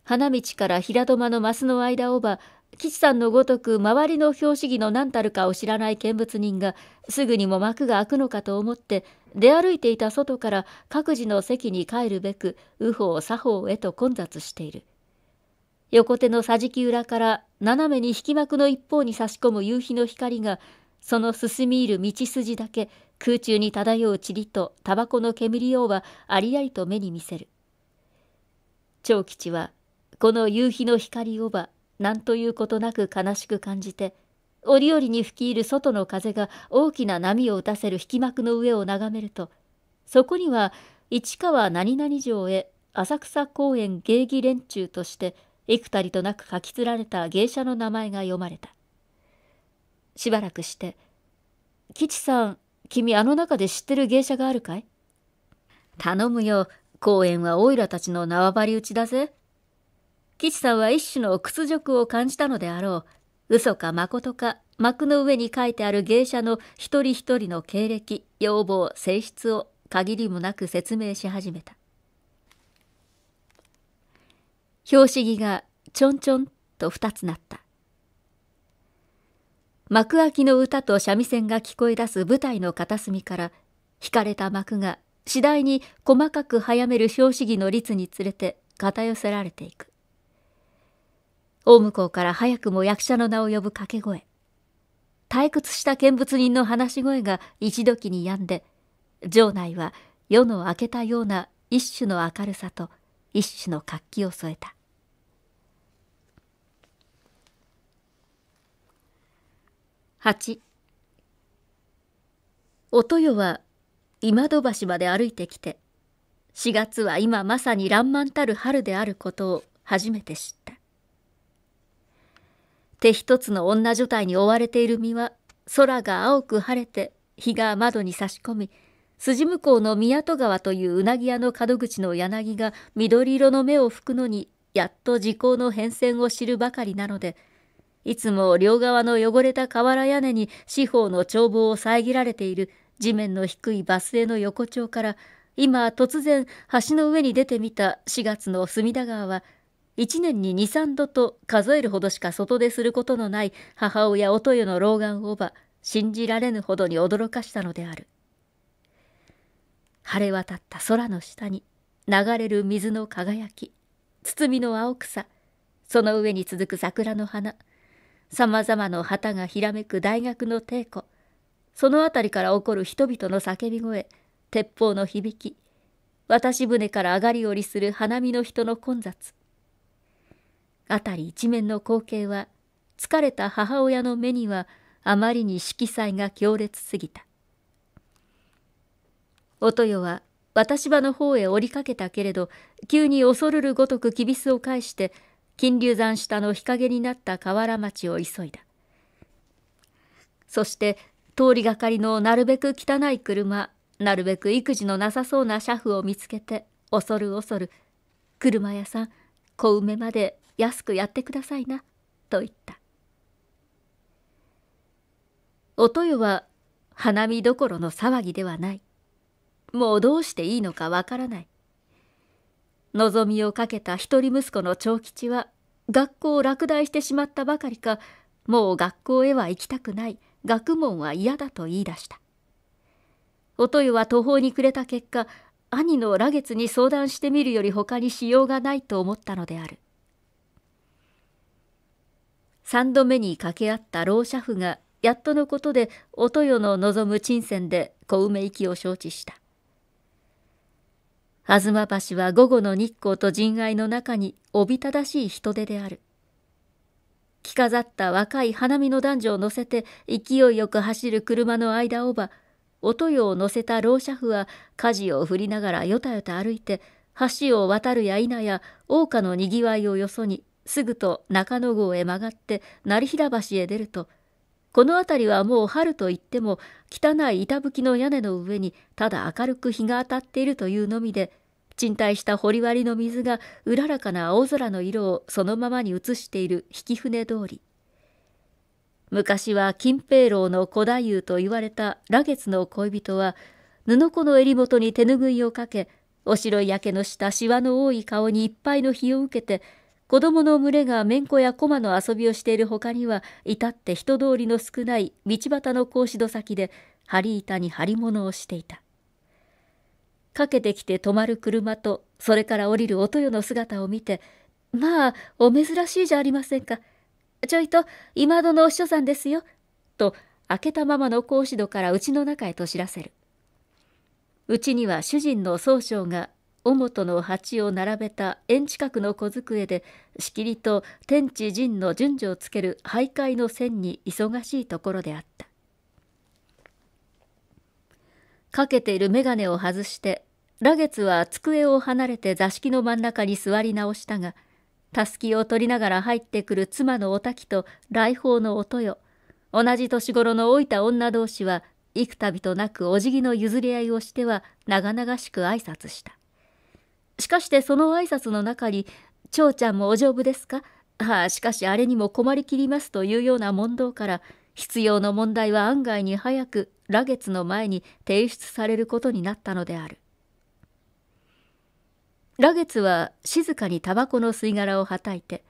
花道から平戸間のマスの間をば岸さんのごとく周りの表紙儀の何たるかを知らない見物人がすぐにも幕が開くのかと思って出歩いていた外から各自の席に帰るべく右方左方へと混雑している横手の桟敷裏から斜めに引き幕の一方に差し込む夕日の光がその進み入る道筋だけ空中に漂う塵とタバコの煙をはありありと目に見せる長吉はこの夕日の光をば何ということなく悲しく感じて折々に吹き入る外の風が大きな波を打たせる引幕の上を眺めるとそこには市川何々城へ浅草公園芸妓連中として幾たりとなく書き連ねた芸者の名前が読まれたしばらくして「吉さん君あの中で知ってる芸者があるかい?」「頼むよ公園はおいらたちの縄張り打ちだぜ」岸さんは一種の屈辱を感じたのであろう。嘘か誠か、幕の上に書いてある芸者の一人一人の経歴、要望、性質を限りもなく説明し始めた。拍子木がちょんちょんと二つなった。幕開きの歌と三味線が聞こえ出す舞台の片隅から引かれた幕が次第に細かく早める拍子木の律につれて片寄せられていく。大向こうから早くも役者の名を呼ぶ掛け声。退屈した見物人の話し声が一時に止んで、城内は夜の明けたような一種の明るさと一種の活気を添えた。八。お豊は今戸橋まで歩いてきて4月は今まさに爛漫たる春であることを初めて知った手一つの女女体に追われている身は空が青く晴れて日が窓に差し込み筋向こうの宮戸川といううなぎ屋の門口の柳が緑色の目を拭くのにやっと時効の変遷を知るばかりなのでいつも両側の汚れた瓦屋根に四方の眺望を遮られている地面の低いバスへの横丁から今突然橋の上に出てみた4月の隅田川は1年に2、3度と数えるほどしか外ですることのない母親おとよの老眼をば、信じられぬほどに驚かしたのである。晴れ渡った空の下に流れる水の輝き、包みの青草、その上に続く桜の花、さまざまの旗がひらめく大学の帝庫、その辺りから起こる人々の叫び声、鉄砲の響き、渡し船から上がり下りする花見の人の混雑、辺り一面の光景は疲れた母親の目にはあまりに色彩が強烈すぎた音よは私場の方へ降りかけたけれど急に恐るるごとくきびすを返して金龍山下の日陰になった河原町を急いだそして通りがかりのなるべく汚い車なるべく育児のなさそうな車夫を見つけて恐る恐る車屋さん小梅まで安くやってくださいな」と言ったお豊は花見どころの騒ぎではないもうどうしていいのかわからない望みをかけた一人息子の長吉は学校を落第してしまったばかりかもう学校へは行きたくない学問は嫌だと言い出したお豊は途方に暮れた結果兄の羅月に相談してみるより他にしようがないと思ったのである三度目に掛け合った老車夫がやっとのことでお豊の望む沈船で小梅行きを承知した。吾妻橋は午後の日光と人愛の中におびただしい人出である。着飾った若い花見の男女を乗せて勢いよく走る車の間をば、お豊を乗せた老車夫は舵を振りながらよたよた歩いて、橋を渡るや否や、桜花のにぎわいをよそにすぐと中野郷へ曲がって成平橋へ出るとこの辺りはもう春といっても汚い板吹きの屋根の上にただ明るく日が当たっているというのみで沈滞した掘割の水がうららかな青空の色をそのままに映している引船通り昔は金平郎の古太夫と言われた羅月の恋人は布子の襟元に手ぬぐいをかけお白い焼けのしたしわの多い顔にいっぱいの日を受けて子供の群れがめんこや駒の遊びをしている他には、至って人通りの少ない道端の格子戸先で、針板に張り物をしていた。かけてきて止まる車と、それから降りるお豊の姿を見て、まあ、お珍しいじゃありませんか。ちょいと、今戸のお師匠さんですよ。と、開けたままの格子戸からうちの中へと知らせる。うちには主人の宗称が尾本の鉢を並べた円近くの小机でしきりと天地人の順序をつける徘徊の線に忙しいところであったかけている眼鏡を外して羅月は机を離れて座敷の真ん中に座り直したがたすきを取りながら入ってくる妻のお滝と来訪のお豊同じ年頃の老いた女同士は幾度となくお辞儀の譲り合いをしては長々しく挨拶したしかしてその挨拶の中に、蝶ちゃんもお丈夫ですかああ、しかしあれにも困りきりますというような問答から、必要の問題は案外に早く、羅月の前に提出されることになったのである。羅月は静かにタバコの吸い殻をはたいて、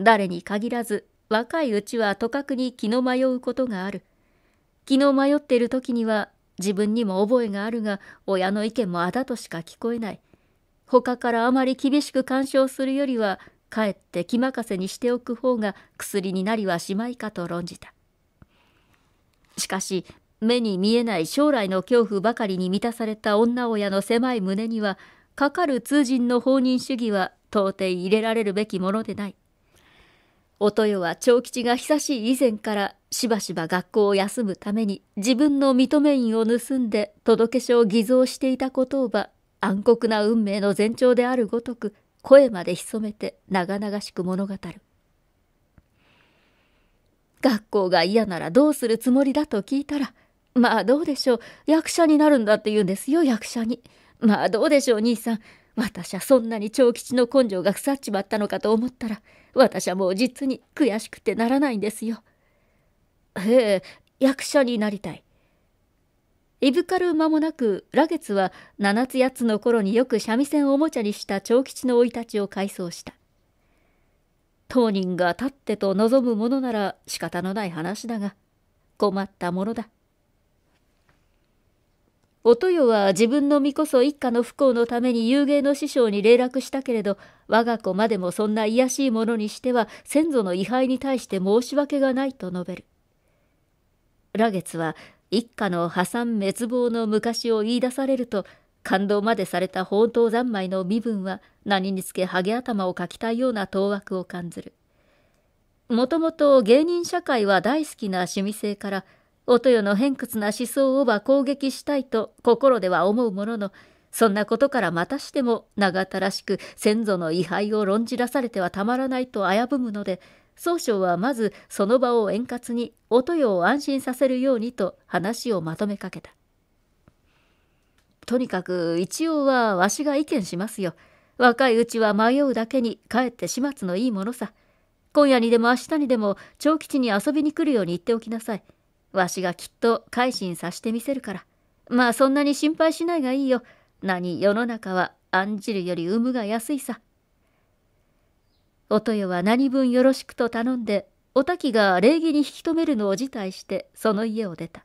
誰に限らず若いうちはとかくに気の迷うことがある。気の迷っている時には自分にも覚えがあるが親の意見もあだとしか聞こえない。他からあまり厳しく干渉するよりはかえって気任せにしておく方が薬になりはしまいかと論じたしかし目に見えない将来の恐怖ばかりに満たされた女親の狭い胸にはかかる通人の放任主義は到底入れられるべきものでないお豊は長吉が久しい以前からしばしば学校を休むために自分の認め印を盗んで届け書を偽造していたことをば暗黒な運命の前兆であるごとく声まで潜めて長々しく物語る学校が嫌ならどうするつもりだと聞いたらまあどうでしょう役者になるんだって言うんですよ役者にまあどうでしょう兄さん私はそんなに長吉の根性が腐っちまったのかと思ったら私はもう実に悔しくてならないんですよへえ役者になりたいいぶかる間もなく羅月は七つ八つの頃によく三味線をおもちゃにした長吉の生い立ちを回想した当人が立ってと望むものなら仕方のない話だが困ったものだお豊は自分の身こそ一家の不幸のために幽芸の師匠に礼落したけれど我が子までもそんな卑しいものにしては先祖の位牌に対して申し訳がないと述べる。羅月は一家の破産滅亡の昔を言い出されると感動までされた本当三昧の身分は何につけハゲ頭をかきたいような当惑を感ずる。もともと芸人社会は大好きな趣味性から、音よの偏屈な思想をば攻撃したいと心では思うものの、そんなことからまたしても長たらしく先祖の位牌を論じ出されてはたまらないと危ぶむので、総省はまずその場を円滑にお豊を安心させるようにと話をまとめかけた。とにかく一応はわしが意見しますよ。若いうちは迷うだけにかえって始末のいいものさ。今夜にでも明日にでも長吉に遊びに来るように言っておきなさい。わしがきっと改心させてみせるから。まあそんなに心配しないがいいよ。何世の中は案じるより産むが安いさ。およは何分よろしくと頼んで、お滝が礼儀に引き止めるのを辞退して、その家を出た。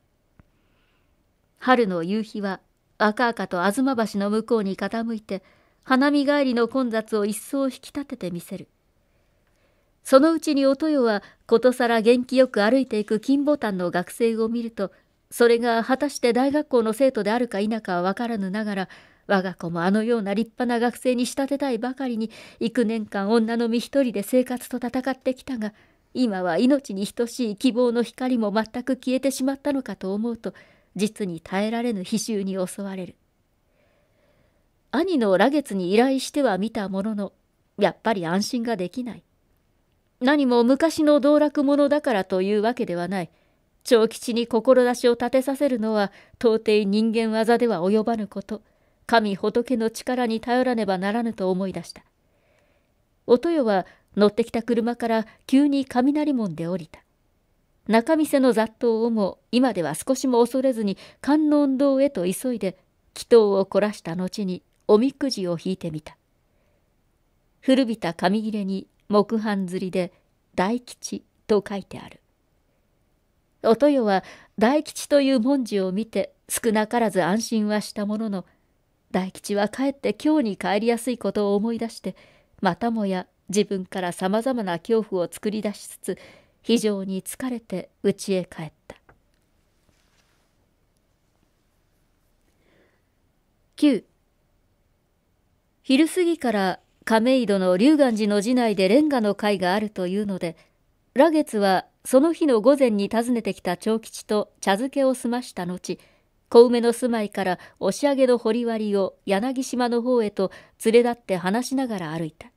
春の夕日は、赤々と吾妻橋の向こうに傾いて、花見帰りの混雑を一層引き立ててみせる。そのうちにお豊はことさら元気よく歩いていく金ボタンの学生を見るとそれが果たして大学校の生徒であるか否かは分からぬながら我が子もあのような立派な学生に仕立てたいばかりに幾年間女の身一人で生活と戦ってきたが今は命に等しい希望の光も全く消えてしまったのかと思うと実に耐えられぬ悲愁に襲われる兄の羅月に依頼しては見たもののやっぱり安心ができない何も昔の道楽者だからというわけではない長吉に志を立てさせるのは到底人間技では及ばぬこと神仏の力に頼らねばならぬと思い出した。お豊は乗ってきた車から急に雷門で降りた。仲見世の雑踏をも今では少しも恐れずに観音堂へと急いで祈祷を凝らした後におみくじを引いてみた。古びた紙切れに木版釣りで大吉と書いてある。お豊は大吉という文字を見て少なからず安心はしたものの大吉はかえって京に帰りやすいことを思い出してまたもや自分からさまざまな恐怖を作り出しつつ非常に疲れて家へ帰った9昼過ぎから亀戸の龍岩寺の寺内でレンガの会があるというので羅月はその日の午前に訪ねてきた長吉と茶漬けを済ました後小梅の住まいから押上の掘割を柳島の方へと連れ立って話しながら歩いた。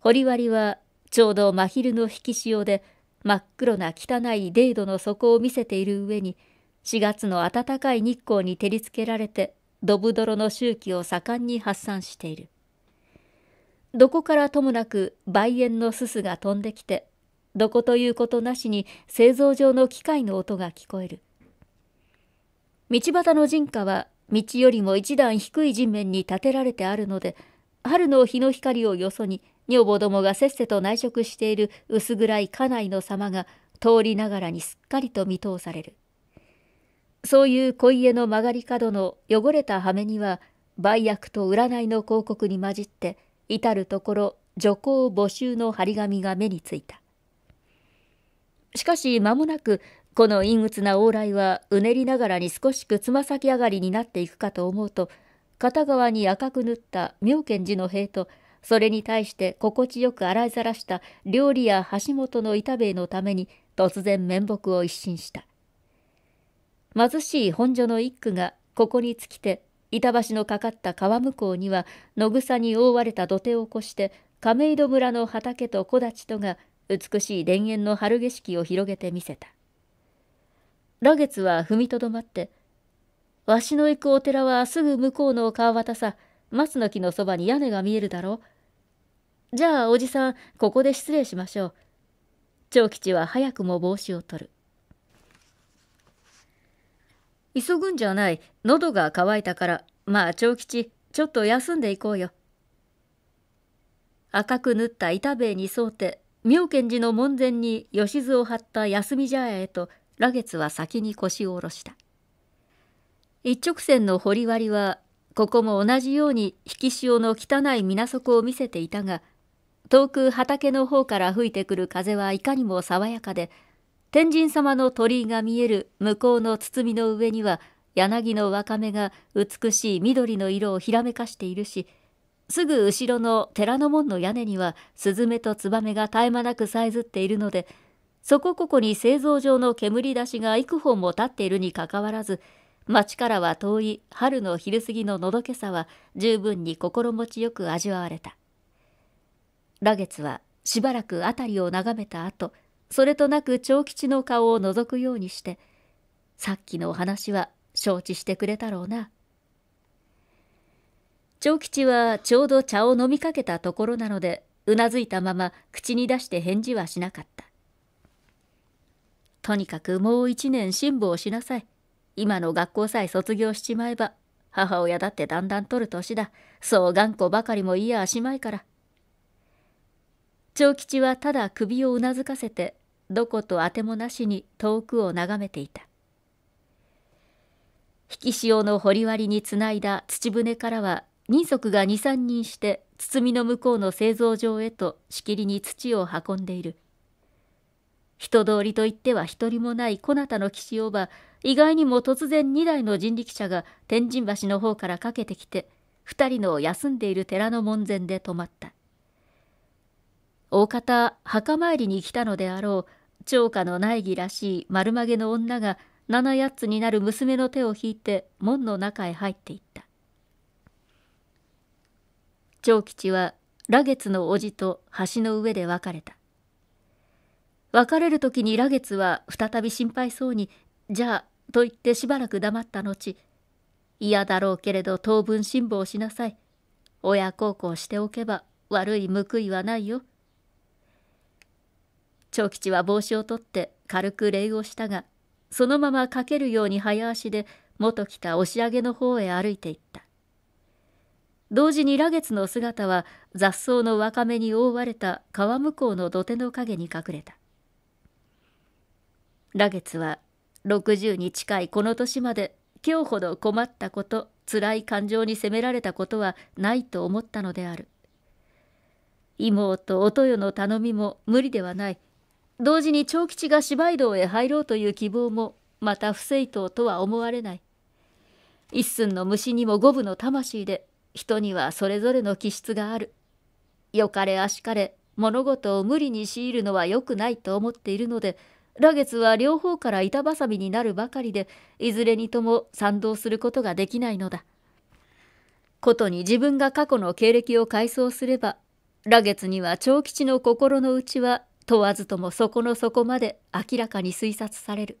掘割はちょうど真昼の引き潮で真っ黒な汚いデイドの底を見せている上に4月の暖かい日光に照りつけられてドブ泥の周期を盛んに発散している。どこからともなく梅園のすすが飛んできてどこということなしに製造上の機械の音が聞こえる。道端の人家は道よりも一段低い地面に建てられてあるので春の日の光をよそに女房どもがせっせと内職している薄暗い家内の様が通りながらにすっかりと見通されるそういう小家の曲がり角の汚れた羽目には売約と占いの広告に混じって至る所女工募集の張り紙が目についたしかし間もなくこの陰鬱な往来はうねりながらに少しくつま先上がりになっていくかと思うと片側に赤く塗った妙見寺の塀とそれに対して心地よく洗いざらした料理や橋本の板塀のために突然面目を一新した貧しい本所の一句がここに尽きて板橋のかかった川向こうには野草に覆われた土手を越して亀戸村の畑と木立とが美しい田園の春景色を広げてみせた羅月は踏みとどまって、わしの行くお寺はすぐ向こうの川端さ、松の木のそばに屋根が見えるだろう。じゃあおじさん、ここで失礼しましょう。長吉は早くも帽子を取る。急ぐんじゃない。喉が渇いたから。まあ、長吉、ちょっと休んでいこうよ。赤く縫った板塀に沿うて、妙見寺の門前に吉津を張った休み茶屋へと、羅月は先に腰を下ろした一直線の掘り割りはここも同じように引き潮の汚い水底を見せていたが遠く畑の方から吹いてくる風はいかにも爽やかで天神様の鳥居が見える向こうの堤の上には柳のわかめが美しい緑の色をひらめかしているしすぐ後ろの寺の門の屋根にはスズメとツバメが絶え間なくさえずっているのでそこここに製造場の煙出しが幾本も立っているにかかわらず町からは遠い春の昼過ぎののどけさは十分に心持ちよく味わわれた羅月はしばらく辺りを眺めた後それとなく長吉の顔を覗くようにしてさっきのお話は承知してくれたろうな長吉はちょうど茶を飲みかけたところなのでうなずいたまま口に出して返事はしなかったとにかくもう一年辛抱しなさい。今の学校さえ卒業しちまえば、母親だってだんだん取る年だ。そう頑固ばかりもいやあしまいから。長吉はただ首をうなずかせて、どことあてもなしに遠くを眺めていた。引き潮の掘割につないだ土船からは、人足が二三人して、包みの向こうの製造場へとしきりに土を運んでいる。人通りといっては一人もないこなたの岸をば意外にも突然2台の人力車が天神橋の方からかけてきて2人の休んでいる寺の門前で止まった大方墓参りに来たのであろう長家の内儀らしい丸曲げの女が七八つになる娘の手を引いて門の中へ入っていった長吉は羅月の叔父と橋の上で別れた別れる時に羅月は再び心配そうに「じゃあ」と言ってしばらく黙った後「嫌だろうけれど当分辛抱しなさい親孝行しておけば悪い報いはないよ」長吉は帽子を取って軽く礼をしたがそのままかけるように早足で元来た押上げの方へ歩いていった同時に羅月の姿は雑草の若めに覆われた川向こうの土手の陰に隠れた羅月は60に近いこの年まで今日ほど困ったこと辛い感情に責められたことはないと思ったのである妹お豊の頼みも無理ではない同時に長吉が芝居道へ入ろうという希望もまた不正当とは思われない一寸の虫にも五分の魂で人にはそれぞれの気質があるよかれあしかれ物事を無理に強いるのは良くないと思っているので来月は両方から板挟みになるばかりでいずれにとも賛同することができないのだことに自分が過去の経歴を回想すれば来月には長吉の心の内は問わずともそこの底まで明らかに推察される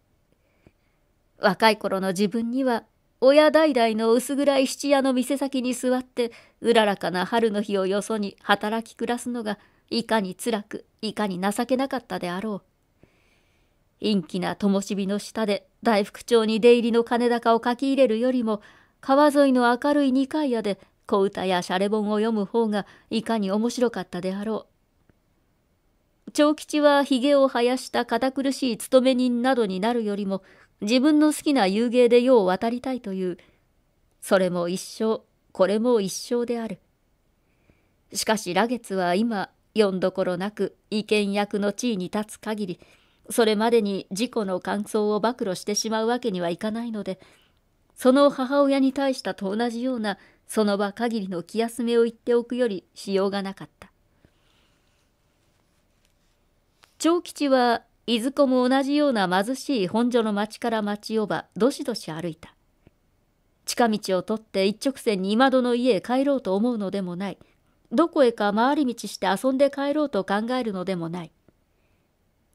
若い頃の自分には親代々の薄暗い質屋の店先に座ってうららかな春の日をよそに働き暮らすのがいかに辛くいかに情けなかったであろう陰気な灯火の下で大福町に出入りの金高を書き入れるよりも川沿いの明るい二階屋で小唄やシャレ本を読む方がいかに面白かったであろう長吉はひげを生やした堅苦しい勤め人などになるよりも自分の好きな遊芸で世を渡りたいというそれも一生これも一生であるしかし羅月は今読んどころなく意見役の地位に立つ限りそれまでに事故の感想を暴露してしまうわけにはいかないので、その母親に対したと同じようなその場限りの気休めを言っておくよりしようがなかった。長吉はいずこも同じような貧しい本所の町から町をばどしどし歩いた。近道を取って一直線に今戸の家へ帰ろうと思うのでもない。どこへか回り道して遊んで帰ろうと考えるのでもない。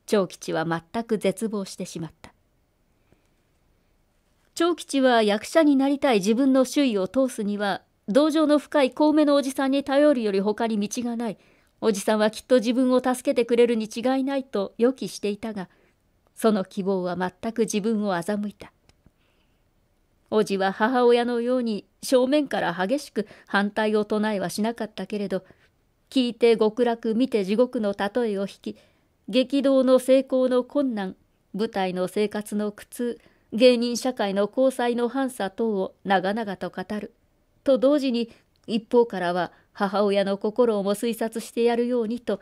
長吉は全く絶望してしまった長吉は役者になりたい自分の周囲を通すには同情の深い高めのおじさんに頼るより他に道がないおじさんはきっと自分を助けてくれるに違いないと予期していたがその希望は全く自分を欺いたおじは母親のように正面から激しく反対を唱えはしなかったけれど聞いて極楽見て地獄の例えを引き激動の成功の困難、舞台の生活の苦痛、芸人社会の交際の反差等を長々と語る。と同時に、一方からは母親の心をも推察してやるようにと、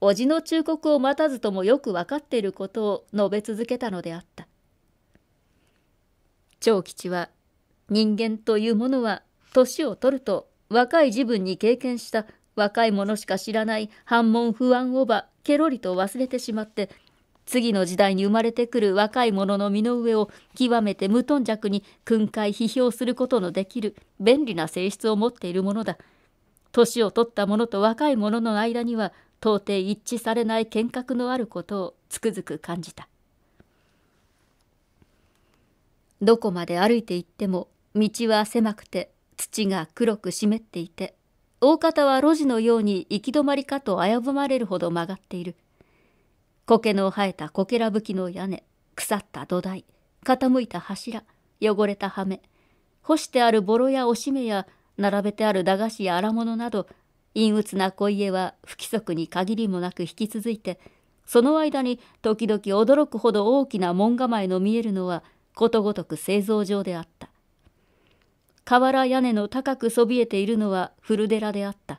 叔父の忠告を待たずともよく分かっていることを述べ続けたのであった。長吉は、人間というものは、年を取ると若い自分に経験した若い者しか知らない反問不安をばケロリと忘れてしまって次の時代に生まれてくる若い者の身の上を極めて無頓着に訓戒批評することのできる便利な性質を持っているものだ年を取った者と若い者の間には到底一致されない見学のあることをつくづく感じたどこまで歩いていっても道は狭くて土が黒く湿っていて大方は路地のように行き止まりかと危ぶまれるほど曲がっている。苔の生えたこけらぶきの屋根、腐った土台、傾いた柱、汚れた羽目、干してあるボロやおしめや、並べてある駄菓子や荒物など、陰鬱な小家は不規則に限りもなく引き続いて、その間に時々驚くほど大きな門構えの見えるのはことごとく製造上であった。瓦屋根の高くそびえているのは古寺であった。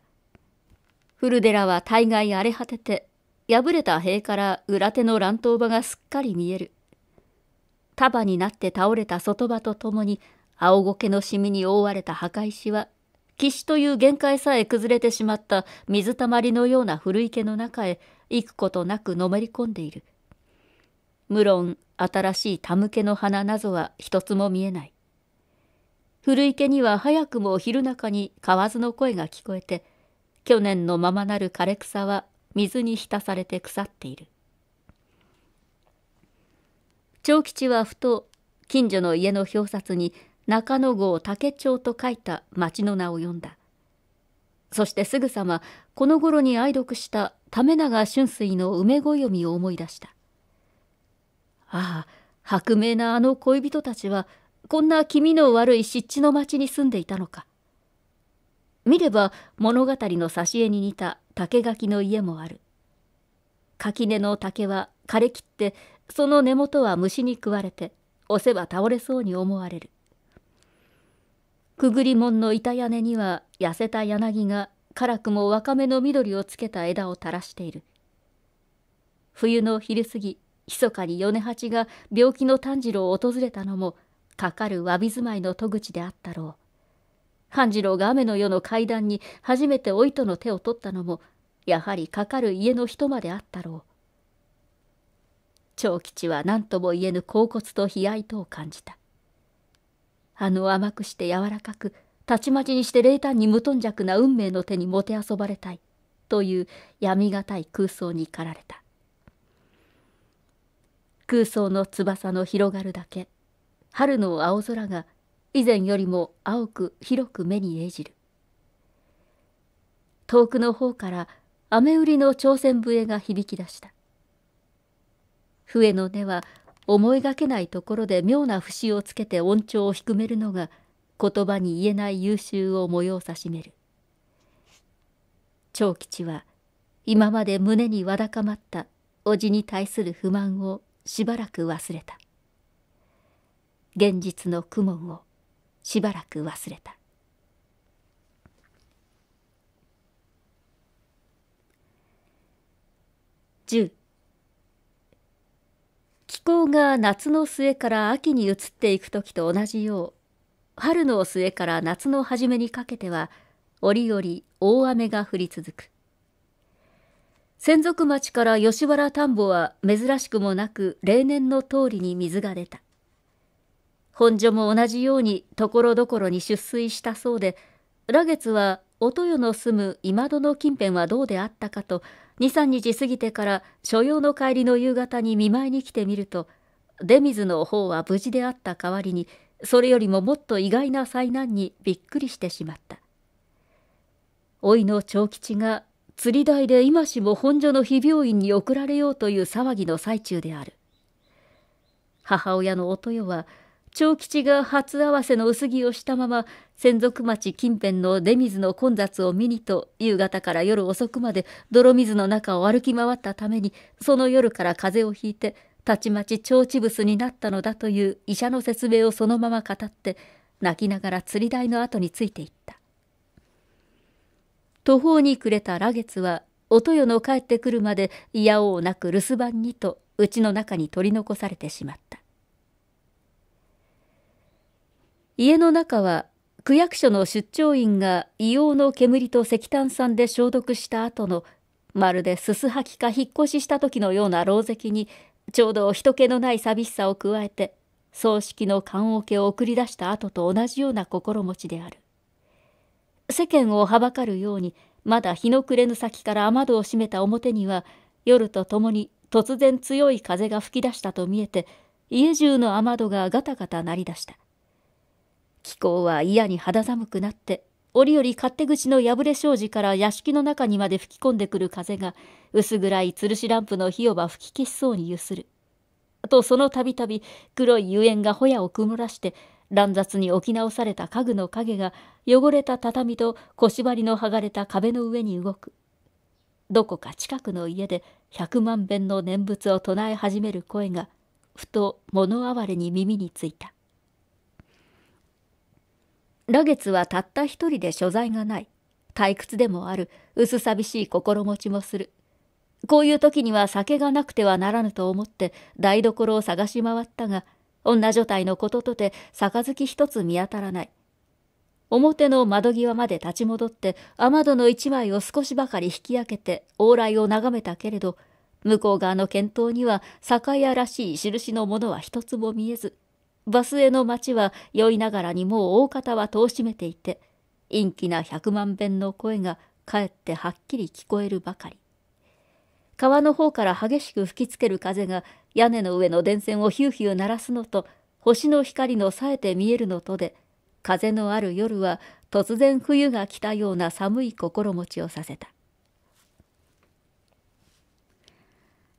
古寺は大概荒れ果てて、破れた塀から裏手の乱闘場がすっかり見える。束になって倒れた外場とともに、青苔の染みに覆われた墓石は、岸という限界さえ崩れてしまった水たまりのような古池の中へ行くことなくのめり込んでいる。無論、新しい田向けの花などは一つも見えない。古池には早くも昼中に蛙の声が聞こえて去年のままなる枯れ草は水に浸されて腐っている長吉はふと近所の家の表札に中野郷竹町と書いた町の名を読んだそしてすぐさまこの頃に愛読した為永春水の梅子読みを思い出したああ薄明なあの恋人たちはこんな気味の悪い湿地の町に住んでいたのか。見れば物語の挿絵に似た竹垣の家もある。垣根の竹は枯れきって、その根元は虫に食われて、押せば倒れそうに思われる。くぐり門の板屋根には痩せた柳が辛くも若めの緑をつけた枝を垂らしている。冬の昼過ぎ、密かに米八が病気の炭治郎を訪れたのも、かかるわび住まいの戸口であったろう。半次郎が雨の夜の階段に初めてお糸の手を取ったのも、やはりかかる家の人まであったろう。長吉は何とも言えぬ恍惚と悲哀とを感じた。あの甘くして柔らかく、たちまちにして冷淡に無頓着な運命の手にもてあそばれたい、という闇がたい空想に駆られた。空想の翼の広がるだけ春の青空が以前よりも青く広く目に映じる遠くの方から雨売りの朝鮮笛が響き出した笛の音は思いがけないところで妙な節をつけて音調を低めるのが言葉に言えない優秀を催さしめる長吉は今まで胸にわだかまった叔父に対する不満をしばらく忘れた現実の苦悶をしばらく忘れた10気候が夏の末から秋に移っていく時と同じよう春の末から夏の初めにかけては折々大雨が降り続く専属町から吉原田んぼは珍しくもなく例年の通りに水が出た本所も同じようにところどころに出水したそうで羅月はお豊の住む今戸の近辺はどうであったかと23日過ぎてから所用の帰りの夕方に見舞いに来てみると出水の方は無事であった代わりにそれよりももっと意外な災難にびっくりしてしまった老いの長吉が釣り台で今しも本所の非病院に送られようという騒ぎの最中である母親のお豊は長吉が初合わせの薄着をしたまま専属町近辺の出水の混雑を見にと夕方から夜遅くまで泥水の中を歩き回ったためにその夜から風邪をひいてたちまち腸チブスになったのだという医者の説明をそのまま語って泣きながら釣り台の後についていった途方に暮れた羅月はおとよの帰ってくるまでいやおうなく留守番にとうちの中に取り残されてしまった家の中は区役所の出張員が硫黄の煙と石炭酸で消毒した後のまるですすハきか引っ越しした時のような狼藉にちょうど人気のない寂しさを加えて葬式の棺桶を送り出した後と同じような心持ちである世間をはばかるようにまだ日の暮れの先から雨戸を閉めた表には夜とともに突然強い風が吹き出したと見えて家中の雨戸がガタガタ鳴り出した気候は嫌に肌寒くなって、折々勝手口の破れ障子から屋敷の中にまで吹き込んでくる風が、薄暗い吊るしランプの火をば吹き消しそうに揺する。と、そのたびたび黒い油煙がほやを曇らして、乱雑に置き直された家具の影が、汚れた畳と腰張りの剥がれた壁の上に動く。どこか近くの家で百万遍の念仏を唱え始める声が、ふと物哀れに耳についた。羅月はたった一人で所在がない。退屈でもある、薄寂しい心持ちもする。こういう時には酒がなくてはならぬと思って台所を探し回ったが、女女体のこととて杯一つ見当たらない。表の窓際まで立ち戻って雨戸の一枚を少しばかり引き上げて往来を眺めたけれど、向こう側の見当には酒屋らしい印のものは一つも見えず、バスへの町は酔いながらにもう大方は戸を閉めていて、陰気な百万遍の声がかえってはっきり聞こえるばかり。川の方から激しく吹きつける風が屋根の上の電線をヒューヒュー鳴らすのと、星の光の冴えて見えるのとで、風のある夜は突然冬が来たような寒い心持ちをさせた。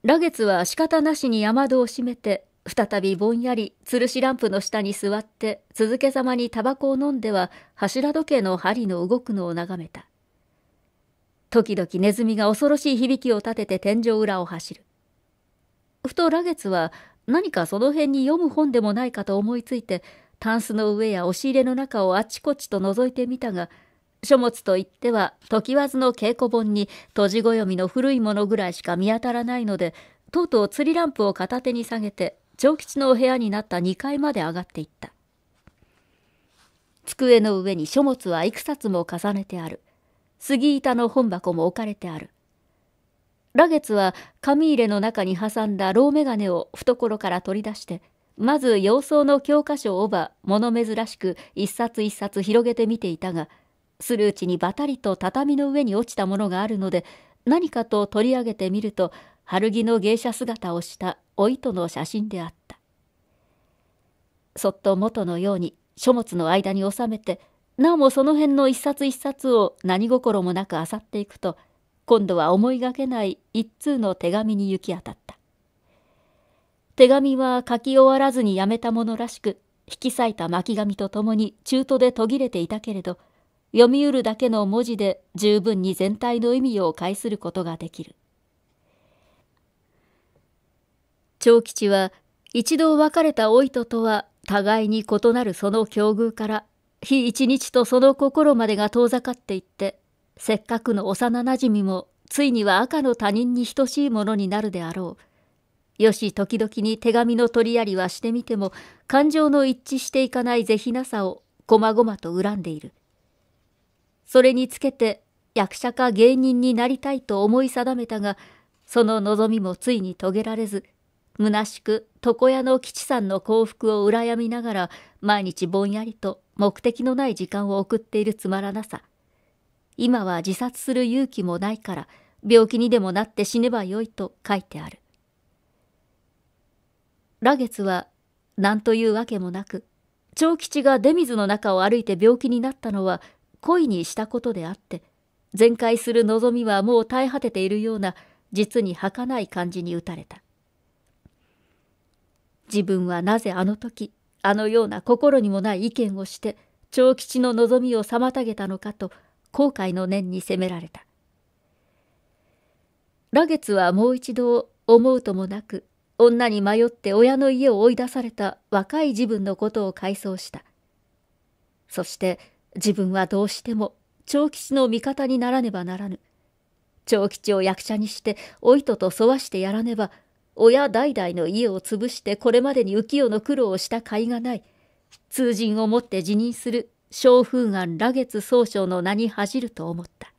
羅月は仕方なしに山戸を閉めて再びぼんやり吊るしランプの下に座って続けざまにタバコを飲んでは柱時計の針の動くのを眺めた時々ネズミが恐ろしい響きを立てて天井裏を走るふと羅月は何かその辺に読む本でもないかと思いついてタンスの上や押し入れの中をあちこちと覗いてみたが書物といっては時わずの稽古本に閉じ暦の古いものぐらいしか見当たらないのでとうとう釣りランプを片手に下げて長吉のお部屋になった2階まで上がっていった。机の上に書物はいくさつも重ねてある。杉板の本箱も置かれてある。羅月は紙入れの中に挟んだろうガネを懐から取り出して、まず洋装の教科書をば物珍しく一冊一冊広げてみていたが、するうちにばたりと畳の上に落ちたものがあるので、何かと取り上げてみると、春着の芸者姿をしたお糸の写真であった。そっと元のように書物の間に収めて、なおもその辺の一冊一冊を何心もなく漁っていくと、今度は思いがけない一通の手紙に行き当たった。手紙は書き終わらずにやめたものらしく、引き裂いた巻紙とともに中途で途切れていたけれど、読みうるだけの文字で十分に全体の意味を介することができる。長吉は一度別れた老いととは互いに異なるその境遇から日一日とその心までが遠ざかっていってせっかくの幼なじみもついには赤の他人に等しいものになるであろうよし時々に手紙の取りやりはしてみても感情の一致していかない是非なさをこまごまと恨んでいるそれにつけて役者か芸人になりたいと思い定めたがその望みもついに遂げられず虚しく床屋の吉さんの幸福を羨みながら毎日ぼんやりと目的のない時間を送っているつまらなさ今は自殺する勇気もないから病気にでもなって死ねばよいと書いてある羅月は何というわけもなく長吉が出水の中を歩いて病気になったのは恋にしたことであって全開する望みはもう耐え果てているような実に儚い感じに打たれた自分はなぜあの時あのような心にもない意見をして長吉の望みを妨げたのかと後悔の念に責められた羅月はもう一度思うともなく女に迷って親の家を追い出された若い自分のことを回想したそして自分はどうしても長吉の味方にならねばならぬ長吉を役者にしてお糸と沿わしてやらねば親代々の家を潰してこれまでに浮世の苦労をした甲斐がない。通人をもって辞任する小風岩羅月宗匠の名に恥じると思った。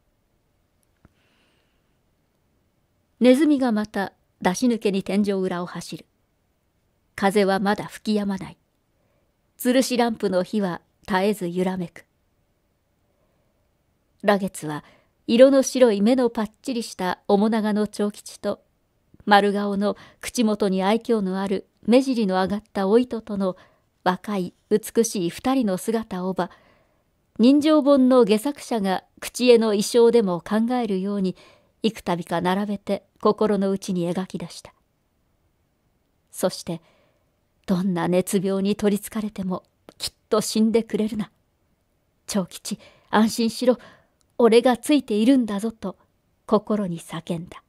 ネズミがまた出し抜けに天井裏を走る。風はまだ吹き止まない。吊るしランプの火は絶えず揺らめく。羅月は色の白い目のぱっちりした面長の長吉と丸顔の口元に愛嬌のある目尻の上がったお糸との若い美しい二人の姿をば人情本の下作者が口絵の衣装でも考えるように幾度か並べて心の内に描き出したそしてどんな熱病に取りつかれてもきっと死んでくれるな長吉安心しろ俺がついているんだぞと心に叫んだ